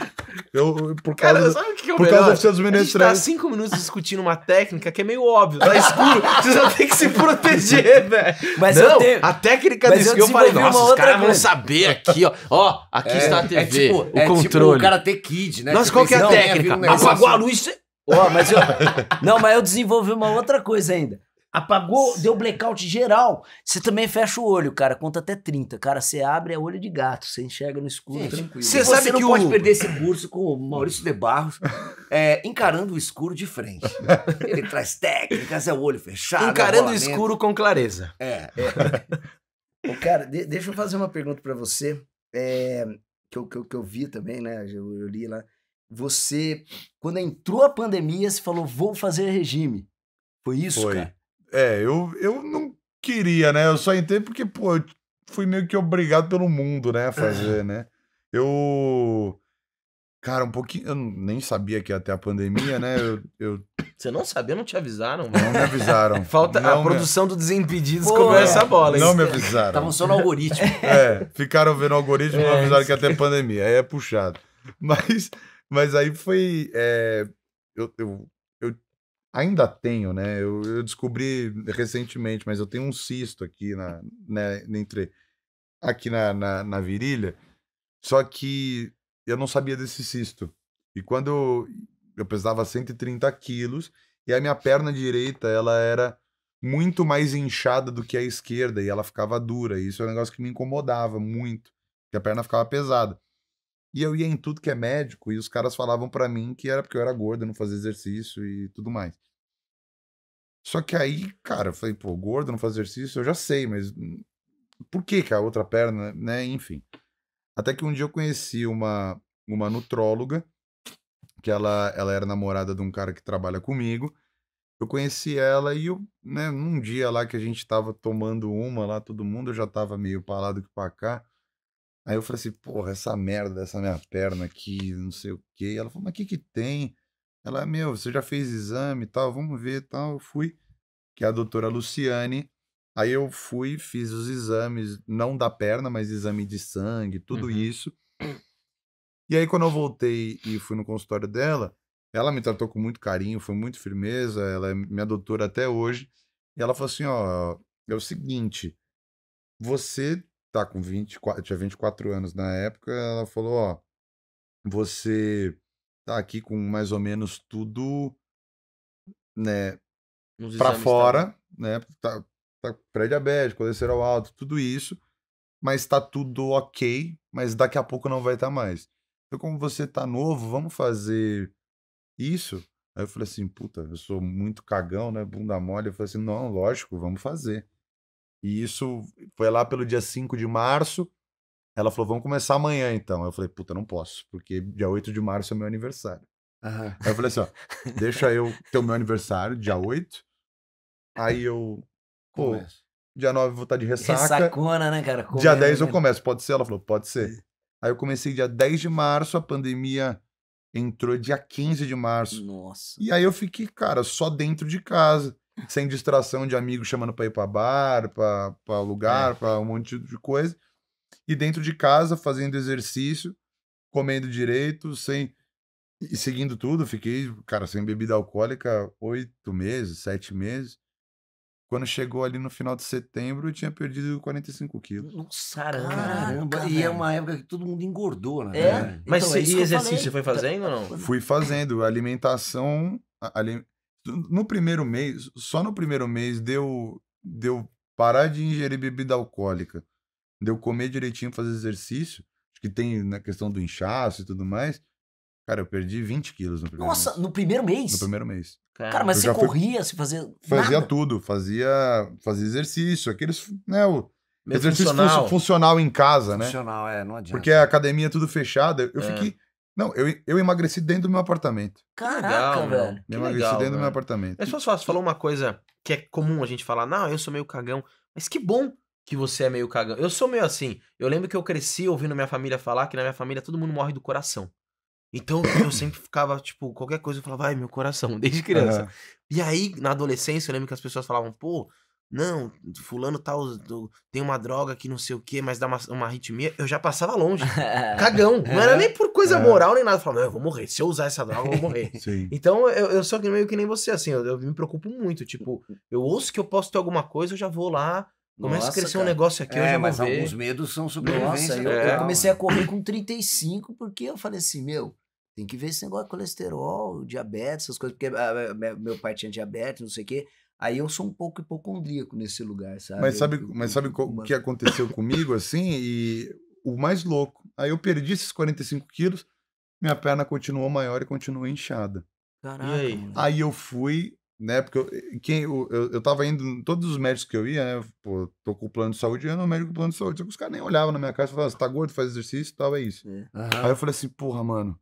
Speaker 3: Eu, por causa, Cara, sabe o que é o por causa dos seus menestrais. tá
Speaker 1: cinco minutos discutindo uma técnica que é meio óbvio, tá escuro, <laughs> você só tem que se proteger, velho. Mas Não, eu tenho...
Speaker 2: a técnica mas desse eu, eu falei, nossa, os caras vão saber aqui, ó. Ó, aqui é, está a TV, é tipo, o é tipo controle. Tipo o cara ter kid, né? Nossa, qual que é a técnica? Apagou a
Speaker 4: luz... Oh, mas eu... <laughs> Não, mas eu desenvolvi uma outra coisa ainda. Apagou, deu blackout geral. Você também fecha o olho, cara. Conta até 30. Cara, você abre é olho de gato. Você enxerga no escuro, Gente, tranquilo. Você sabe que não o... pode perder esse curso com o Maurício de Barros <laughs> é, encarando o escuro de frente. Ele traz técnicas, é o olho fechado. É encarando o escuro com clareza.
Speaker 2: É.
Speaker 1: é.
Speaker 4: <laughs> Ô, cara, de, deixa eu fazer uma pergunta para você. É, que, eu, que, eu, que eu vi também, né? Eu, eu li lá. Você, quando entrou a pandemia, você falou, vou fazer
Speaker 3: regime. Foi isso, Foi. cara? É, eu, eu não queria, né? Eu só entrei porque, pô, eu fui meio que obrigado pelo mundo, né, a é. fazer, né? Eu. Cara, um pouquinho. Eu nem sabia que ia ter a pandemia, né? Eu, eu... Você não
Speaker 1: sabia? Não te avisaram? Mano. Não me avisaram. <laughs> Falta não a me... produção
Speaker 3: do Desimpedidos Pô, é. essa bola. Não me avisaram. Estavam só no algoritmo. <laughs> É, ficaram vendo o algoritmo e é, não avisaram que ia ter pandemia. Aí é puxado. <laughs> Mas, mas aí foi. É... Eu, eu Ainda tenho, né? Eu, eu, descobri recentemente, mas eu tenho um cisto aqui na, né, entre aqui na, na, na, virilha. Só que eu não sabia desse cisto. E quando eu, eu pesava 130 quilos e a minha perna direita ela era muito mais inchada do que a esquerda e ela ficava dura. E isso é um negócio que me incomodava muito, que a perna ficava pesada. E eu ia em tudo que é médico e os caras falavam para mim que era porque eu era gordo, não fazia exercício e tudo mais. Só que aí, cara, eu falei, pô, gordo, não faz exercício, eu já sei, mas por que que a outra perna, né, enfim. Até que um dia eu conheci uma uma nutróloga que ela ela era namorada de um cara que trabalha comigo. Eu conheci ela e eu, né, num dia lá que a gente tava tomando uma lá todo mundo, eu já tava meio palado que para cá. Aí eu falei assim, porra, essa merda, essa minha perna aqui, não sei o quê. Ela falou, mas o que que tem? Ela, meu, você já fez exame e tal, vamos ver tal. Eu fui, que é a doutora Luciane. Aí eu fui, fiz os exames, não da perna, mas exame de sangue, tudo uhum. isso. E aí quando eu voltei e fui no consultório dela, ela me tratou com muito carinho, foi muito firmeza, ela é minha doutora até hoje. E ela falou assim, ó, é o seguinte, você tá com 24, tinha 24 anos na época, ela falou, ó, você tá aqui com mais ou menos tudo, né,
Speaker 4: para tá, né? fora, tá...
Speaker 3: né, tá, tá pré-diabetes, colesterol alto, tudo isso, mas tá tudo ok, mas daqui a pouco não vai estar tá mais. Então, como você tá novo, vamos fazer isso? Aí eu falei assim, puta, eu sou muito cagão, né, bunda mole. Eu falei assim, não, lógico, vamos fazer. E isso foi lá pelo dia 5 de março. Ela falou, vamos começar amanhã então. Eu falei, puta, não posso, porque dia 8 de março é meu aniversário. Uhum. Aí eu falei assim, ó, deixa eu ter o meu aniversário, dia 8. Aí eu, pô, dia 9 eu vou estar tá de ressaca. Ressacona,
Speaker 4: né, cara? Comendo, dia 10 eu começo,
Speaker 3: pode ser? Ela falou, pode ser. Aí eu comecei dia 10 de março, a pandemia entrou dia 15 de março. Nossa. E aí eu fiquei, cara, só dentro de casa sem distração de amigos chamando pra ir pra bar, pra, lugar, é. pra um monte de coisa. E dentro de casa, fazendo exercício, comendo direito, sem. E seguindo tudo, fiquei, cara, sem bebida alcoólica oito meses, sete meses. Quando chegou ali no final de setembro, eu tinha perdido 45 quilos.
Speaker 2: Nossa, caramba! caramba e é uma época que todo mundo engordou, né? É? é. Mas então, é e exercício você foi fazendo ou não?
Speaker 3: Fui fazendo. Alimentação. Ali, no primeiro mês, só no primeiro mês deu deu parar de ingerir bebida alcoólica, deu comer direitinho, fazer exercício, que tem na questão do inchaço e tudo mais. Cara, eu perdi 20 quilos no primeiro Nossa, mês. Nossa, no primeiro mês? No primeiro mês.
Speaker 4: Cara, cara mas você corria,
Speaker 3: fui... você fazia. Fazia nada. tudo, fazia, fazia exercício, aqueles. Né, o... exercício funcional. funcional. em casa, funcional, né? Funcional, é, não adianta. Porque a academia é tudo fechada. Eu é. fiquei. Não, eu, eu emagreci dentro do meu apartamento. Caraca, velho. Eu emagreci legal, dentro velho. do meu apartamento.
Speaker 1: As é pessoas falam, você falou uma coisa que é comum a gente falar, não, eu sou meio cagão. Mas que bom que você é meio cagão. Eu sou meio assim. Eu lembro que eu cresci ouvindo minha família falar que na minha família todo mundo morre do coração. Então eu sempre ficava, tipo, qualquer coisa eu falava, ai, meu coração, <laughs> desde criança. Uhum. E aí, na adolescência, eu lembro que as pessoas falavam, pô, não, fulano tal tá tem uma droga que não sei o que, mas dá uma, uma arritmia. Eu já passava longe. Cagão. <laughs> Não era nem por coisa moral nem nada. Eu falava, eu vou morrer. Se eu usar essa droga, eu vou morrer. <laughs> Sim. Então eu, eu sou meio que nem você, assim. Eu, eu, me preocupo muito. Tipo, eu ouço que eu posso ter alguma coisa, eu já vou lá. Começa a crescer cara. um
Speaker 4: negócio aqui, é, eu já vou mas ver. alguns medos são sobrevivência. Nossa, eu, é. eu comecei a correr com 35 porque eu falei assim, meu, tem que ver esse negócio de colesterol, diabetes, essas coisas, porque a, ah, a, meu pai tinha diabetes, não sei o quê. Aí eu sou um pouco hipocondríaco nesse lugar, sabe? Mas sabe, eu, mas sabe o que
Speaker 3: aconteceu comigo, assim? E o mais louco. Aí eu perdi esses 45 quilos, minha perna continuou maior e continuou inchada. Caraca. Aí? aí? eu fui, né? Porque eu, eh, quem, eu, eu, eu tava indo, todos os médicos que eu ia, né? Pô, tô com o plano de saúde, eu não médico com plano de saúde. Só que os caras nem olhavam na minha cara e falavam, você tá gordo, faz exercício e tal, é isso. É. Aí eu falei assim, porra, mano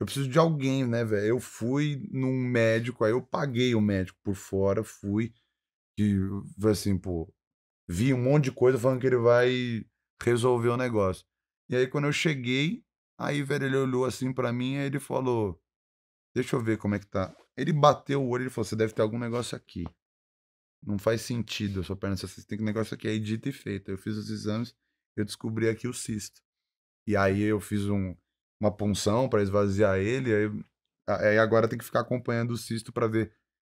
Speaker 3: eu preciso de alguém, né, velho? Eu fui num médico, aí eu paguei o médico por fora, fui, e assim, pô, vi um monte de coisa falando que ele vai resolver o negócio. E aí quando eu cheguei, aí, velho, ele olhou assim para mim e ele falou: Deixa eu ver como é que tá. Ele bateu o olho e falou: Você deve ter algum negócio aqui. Não faz sentido a sua perna, você tem que um negócio aqui. Aí dito e feito. Eu fiz os exames, eu descobri aqui o cisto. E aí eu fiz um uma punção para esvaziar ele. Aí, aí agora tem que ficar acompanhando o cisto para ver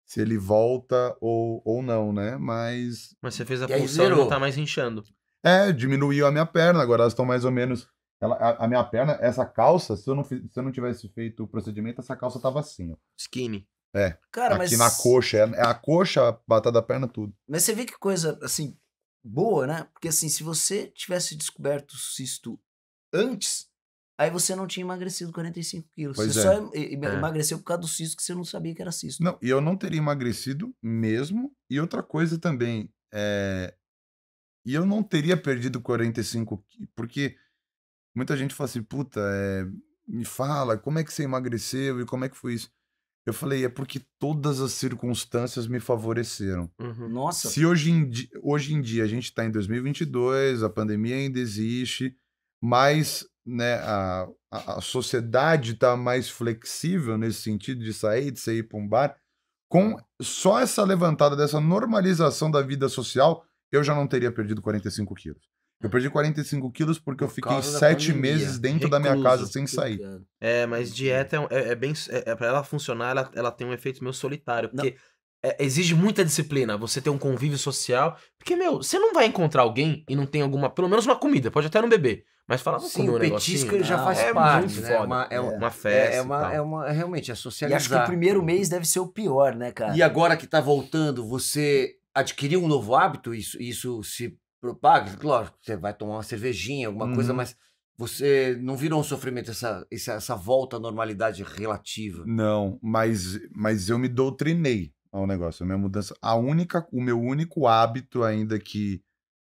Speaker 3: se ele volta ou, ou não, né? Mas. Mas você fez a e punção e não tá
Speaker 1: mais inchando.
Speaker 3: É, diminuiu a minha perna, agora elas estão mais ou menos. Ela, a, a, minha perna, essa calça, se eu, não, se eu não tivesse feito o procedimento, essa calça tava assim, ó. Skinny. É. Cara, aqui mas... na coxa. É, é a coxa, a batata da perna, tudo. Mas você vê que coisa, assim, boa, né? Porque,
Speaker 4: assim, se você tivesse descoberto o cisto antes, Aí você não tinha emagrecido 45 quilos. Pois você é. só é. emagreceu é. por causa do cisto que você não sabia que era cisto. Não,
Speaker 3: e eu não teria emagrecido mesmo. E outra coisa também, é... e eu não teria perdido 45 quilos, porque muita gente fala assim, puta, é... me fala, como é que você emagreceu e como é que foi isso? Eu falei, é porque todas as circunstâncias me favoreceram. Uhum. Nossa! Se hoje em, hoje em dia a gente está em 2022, a pandemia ainda existe, mas né, a, a sociedade está mais flexível nesse sentido de sair, de sair para um bar, com só essa levantada dessa normalização da vida social, eu já não teria perdido 45 quilos. Eu perdi 45 quilos porque Por eu fiquei sete pandemia, meses dentro recluso, da minha casa sem sair.
Speaker 1: É, mas dieta é, é, é bem. É, é, ela funcionar, ela, ela tem um efeito meio solitário. Porque não é, exige muita disciplina você ter um convívio social. Porque, meu, você não vai encontrar alguém e não tem alguma, pelo menos uma comida, pode até não beber. Mas fala, ah, vamos Sim, comer um petisco negocinho. já faz é parte, né? É uma,
Speaker 4: é, né? é uma festa. É, uma, é uma, realmente, é socializar. E acho que o primeiro mês deve ser o pior, né, cara? E agora
Speaker 2: que tá voltando, você adquiriu um novo hábito, isso, isso se propaga? Claro, você vai tomar uma cervejinha, alguma coisa, uhum. mas você não virou um sofrimento essa, essa, essa volta à normalidade relativa?
Speaker 3: Não, mas, mas eu me doutrinei ao negócio. A minha mudança, a única, o meu único hábito ainda que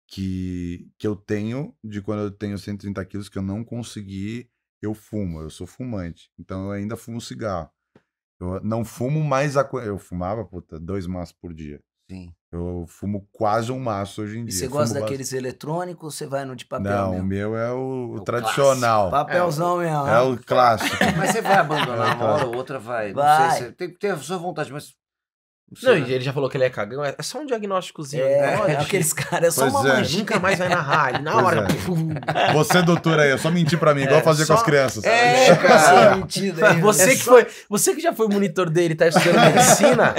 Speaker 3: que, que eu tenho de quando eu tenho 130 quilos que eu não consegui, eu fumo. Eu sou fumante, então eu ainda fumo cigarro. Eu não fumo mais a eu fumava puta, dois maços por dia. Sim. Eu fumo quase um maço hoje em e dia. Você gosta daqueles bastante.
Speaker 4: eletrônicos você vai no de papel? Não, mesmo? o
Speaker 3: meu é o, é o tradicional. Clássico. Papelzão é, mesmo. É o clássico. É né? <laughs> Mas
Speaker 4: você vai abandonar é uma hora ou outra, vai. vai. Não sei, tem que ter a sua vontade, mas
Speaker 1: não, né? ele já falou que ele é cagão, é, é só um diagnósticozinho. É, né? é aqueles caras, é só pois uma é. mancha. Nunca mais vai narrar, ele na Pois hora. é. Você,
Speaker 3: doutora, aí, é só mentir pra mim, igual fazer só- com as crianças. É, é cara. Mentira,
Speaker 1: aí, Você, que foi, você que já foi monitor dele, tá estudando <laughs> medicina,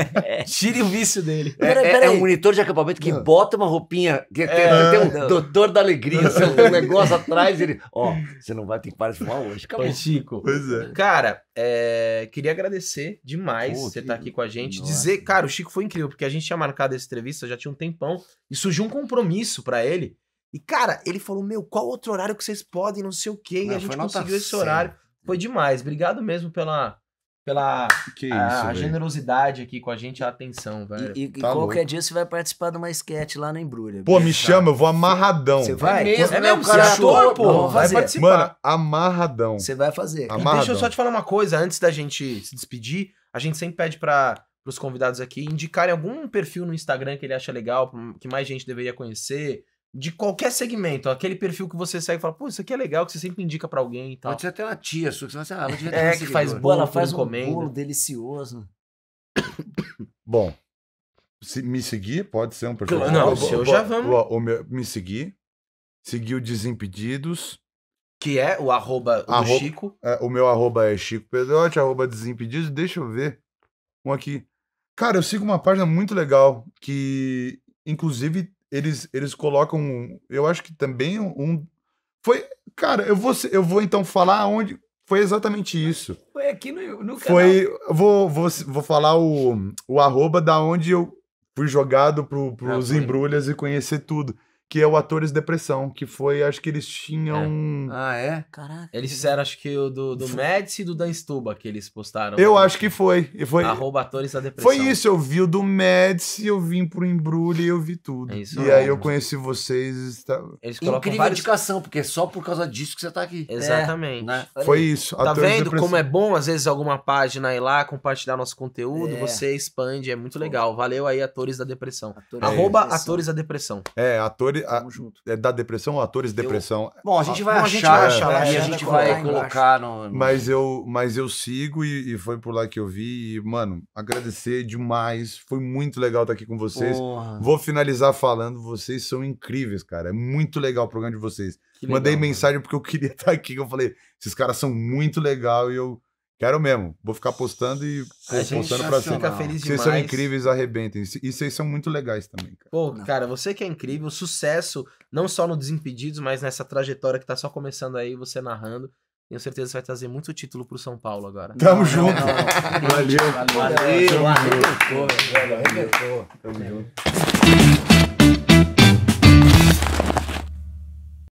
Speaker 1: tire o vício dele. É, é- é um monitor de acampamento que bota uma roupinha. Que tem, É, tem um não.
Speaker 2: doutor da alegria, assim, um <laughs> negócio atrás. Ele, ó, você não vai ter que parar de fumar hoje. Calma. Chico.
Speaker 3: Pois
Speaker 1: é. Cara, é, queria agradecer demais Pô, você estar tá aqui com a gente. Dizer, Cara, o Chico foi incrível, porque a gente tinha marcado essa entrevista já tinha um tempão e surgiu um compromisso para ele. E, cara, ele falou: Meu, qual outro horário que vocês podem? Não sei o quê. Não, e a gente conseguiu esse 100. horário. Foi demais. Obrigado mesmo pela, pela que a, isso, a generosidade aqui com a gente a atenção,
Speaker 3: velho. E, e tá qualquer louco.
Speaker 4: dia você vai participar de uma sketch lá na Embrulha. Pô, me
Speaker 3: chama, eu vou amarradão. Você vai? É mesmo, é mesmo cara, ator, pô. vai participar. Mano, amarradão. Você vai fazer.
Speaker 1: Amarradão. deixa eu só te falar uma coisa, antes da gente se despedir, a gente sempre pede pra pros convidados aqui indicarem algum perfil no Instagram que ele acha legal, hum, que mais gente deveria conhecer, de qualquer segmento, aquele perfil que você segue e fala, pô, isso aqui é legal, que você sempre indica para alguém e tal. Pode ser até uma tia sua, que você
Speaker 2: fala assim, ah, É, que faz bolo, Ela faz um comendo. bolo
Speaker 4: delicioso.
Speaker 3: <coughs> Bom, se me seguir pode ser um perfil. Claro, não, o eu já vamos. ou me seguir, seguir o Desimpedidos.
Speaker 1: Que é o arroba do arroba, Chico.
Speaker 3: É, o meu arroba é Chico Pedotti, arroba Desimpedidos. Deixa eu ver um aqui. Cara, eu sigo uma página muito legal que, inclusive, eles, eles colocam. Eu acho que também um. Foi. Cara, eu vou, eu vou então falar onde. Foi exatamente isso.
Speaker 4: Foi aqui no, no canal. Foi.
Speaker 3: Vou, vou, vou falar o, o arroba da onde eu fui jogado pro, pros ah, embrulhas e conhecer tudo que é o Atores Depressão, que foi, acho que eles tinham. É.
Speaker 1: Ah, é? Caraca. Eles fizeram, acho que o do, do Médici e do Dan Stuba que eles postaram. Eu acho que foi. foi. Arroba Atores da Depressão. Foi isso,
Speaker 3: eu vi o do Médici, eu vim pro embrulho e eu vi tudo. É isso e aí eu conheci vocês. Tá... Eles colocam Incrível vários...
Speaker 2: indicação, porque é só por causa disso que você tá aqui. É. Exatamente. É, né? Foi isso. Tá vendo como
Speaker 1: é bom, às vezes, alguma página ir lá, compartilhar nosso conteúdo, é. você expande, é muito legal. Valeu aí, Atores da Depressão. Atores arroba da Depressão. Atores
Speaker 3: da Depressão. É, Atores atores a, é, da depressão, atores de depressão. Bom,
Speaker 2: a gente vai Bom, achar, a gente vai achar, a gente vai colocar no, Mas
Speaker 3: eu, mas eu sigo e, e, foi por lá que eu vi e mano, agradecer demais. Foi muito legal estar tá aqui com vocês. Porra. Vou finalizar falando, vocês são incríveis, cara. É muito legal o programa de vocês. Legal, Mandei mensagem mano. porque eu queria estar <laughs> tá aqui, eu falei, esses caras são muito legal e eu Quero mesmo. Vou ficar postando e pô, postando pra cima. Vocês são incríveis, arrebentem. E vocês são muito legais também, cara. Pô, não. cara, você que é incrível. Sucesso, não
Speaker 1: só no Desimpedidos, mas nessa trajetória que tá só começando aí, você narrando. Tenho certeza que vai trazer muito título pro São Paulo agora. Tamo não, junto. Não, valeu. Valeu. Valeu. Valeu. Valeu. Valeu. Valeu. Valeu. Valeu. Valeu.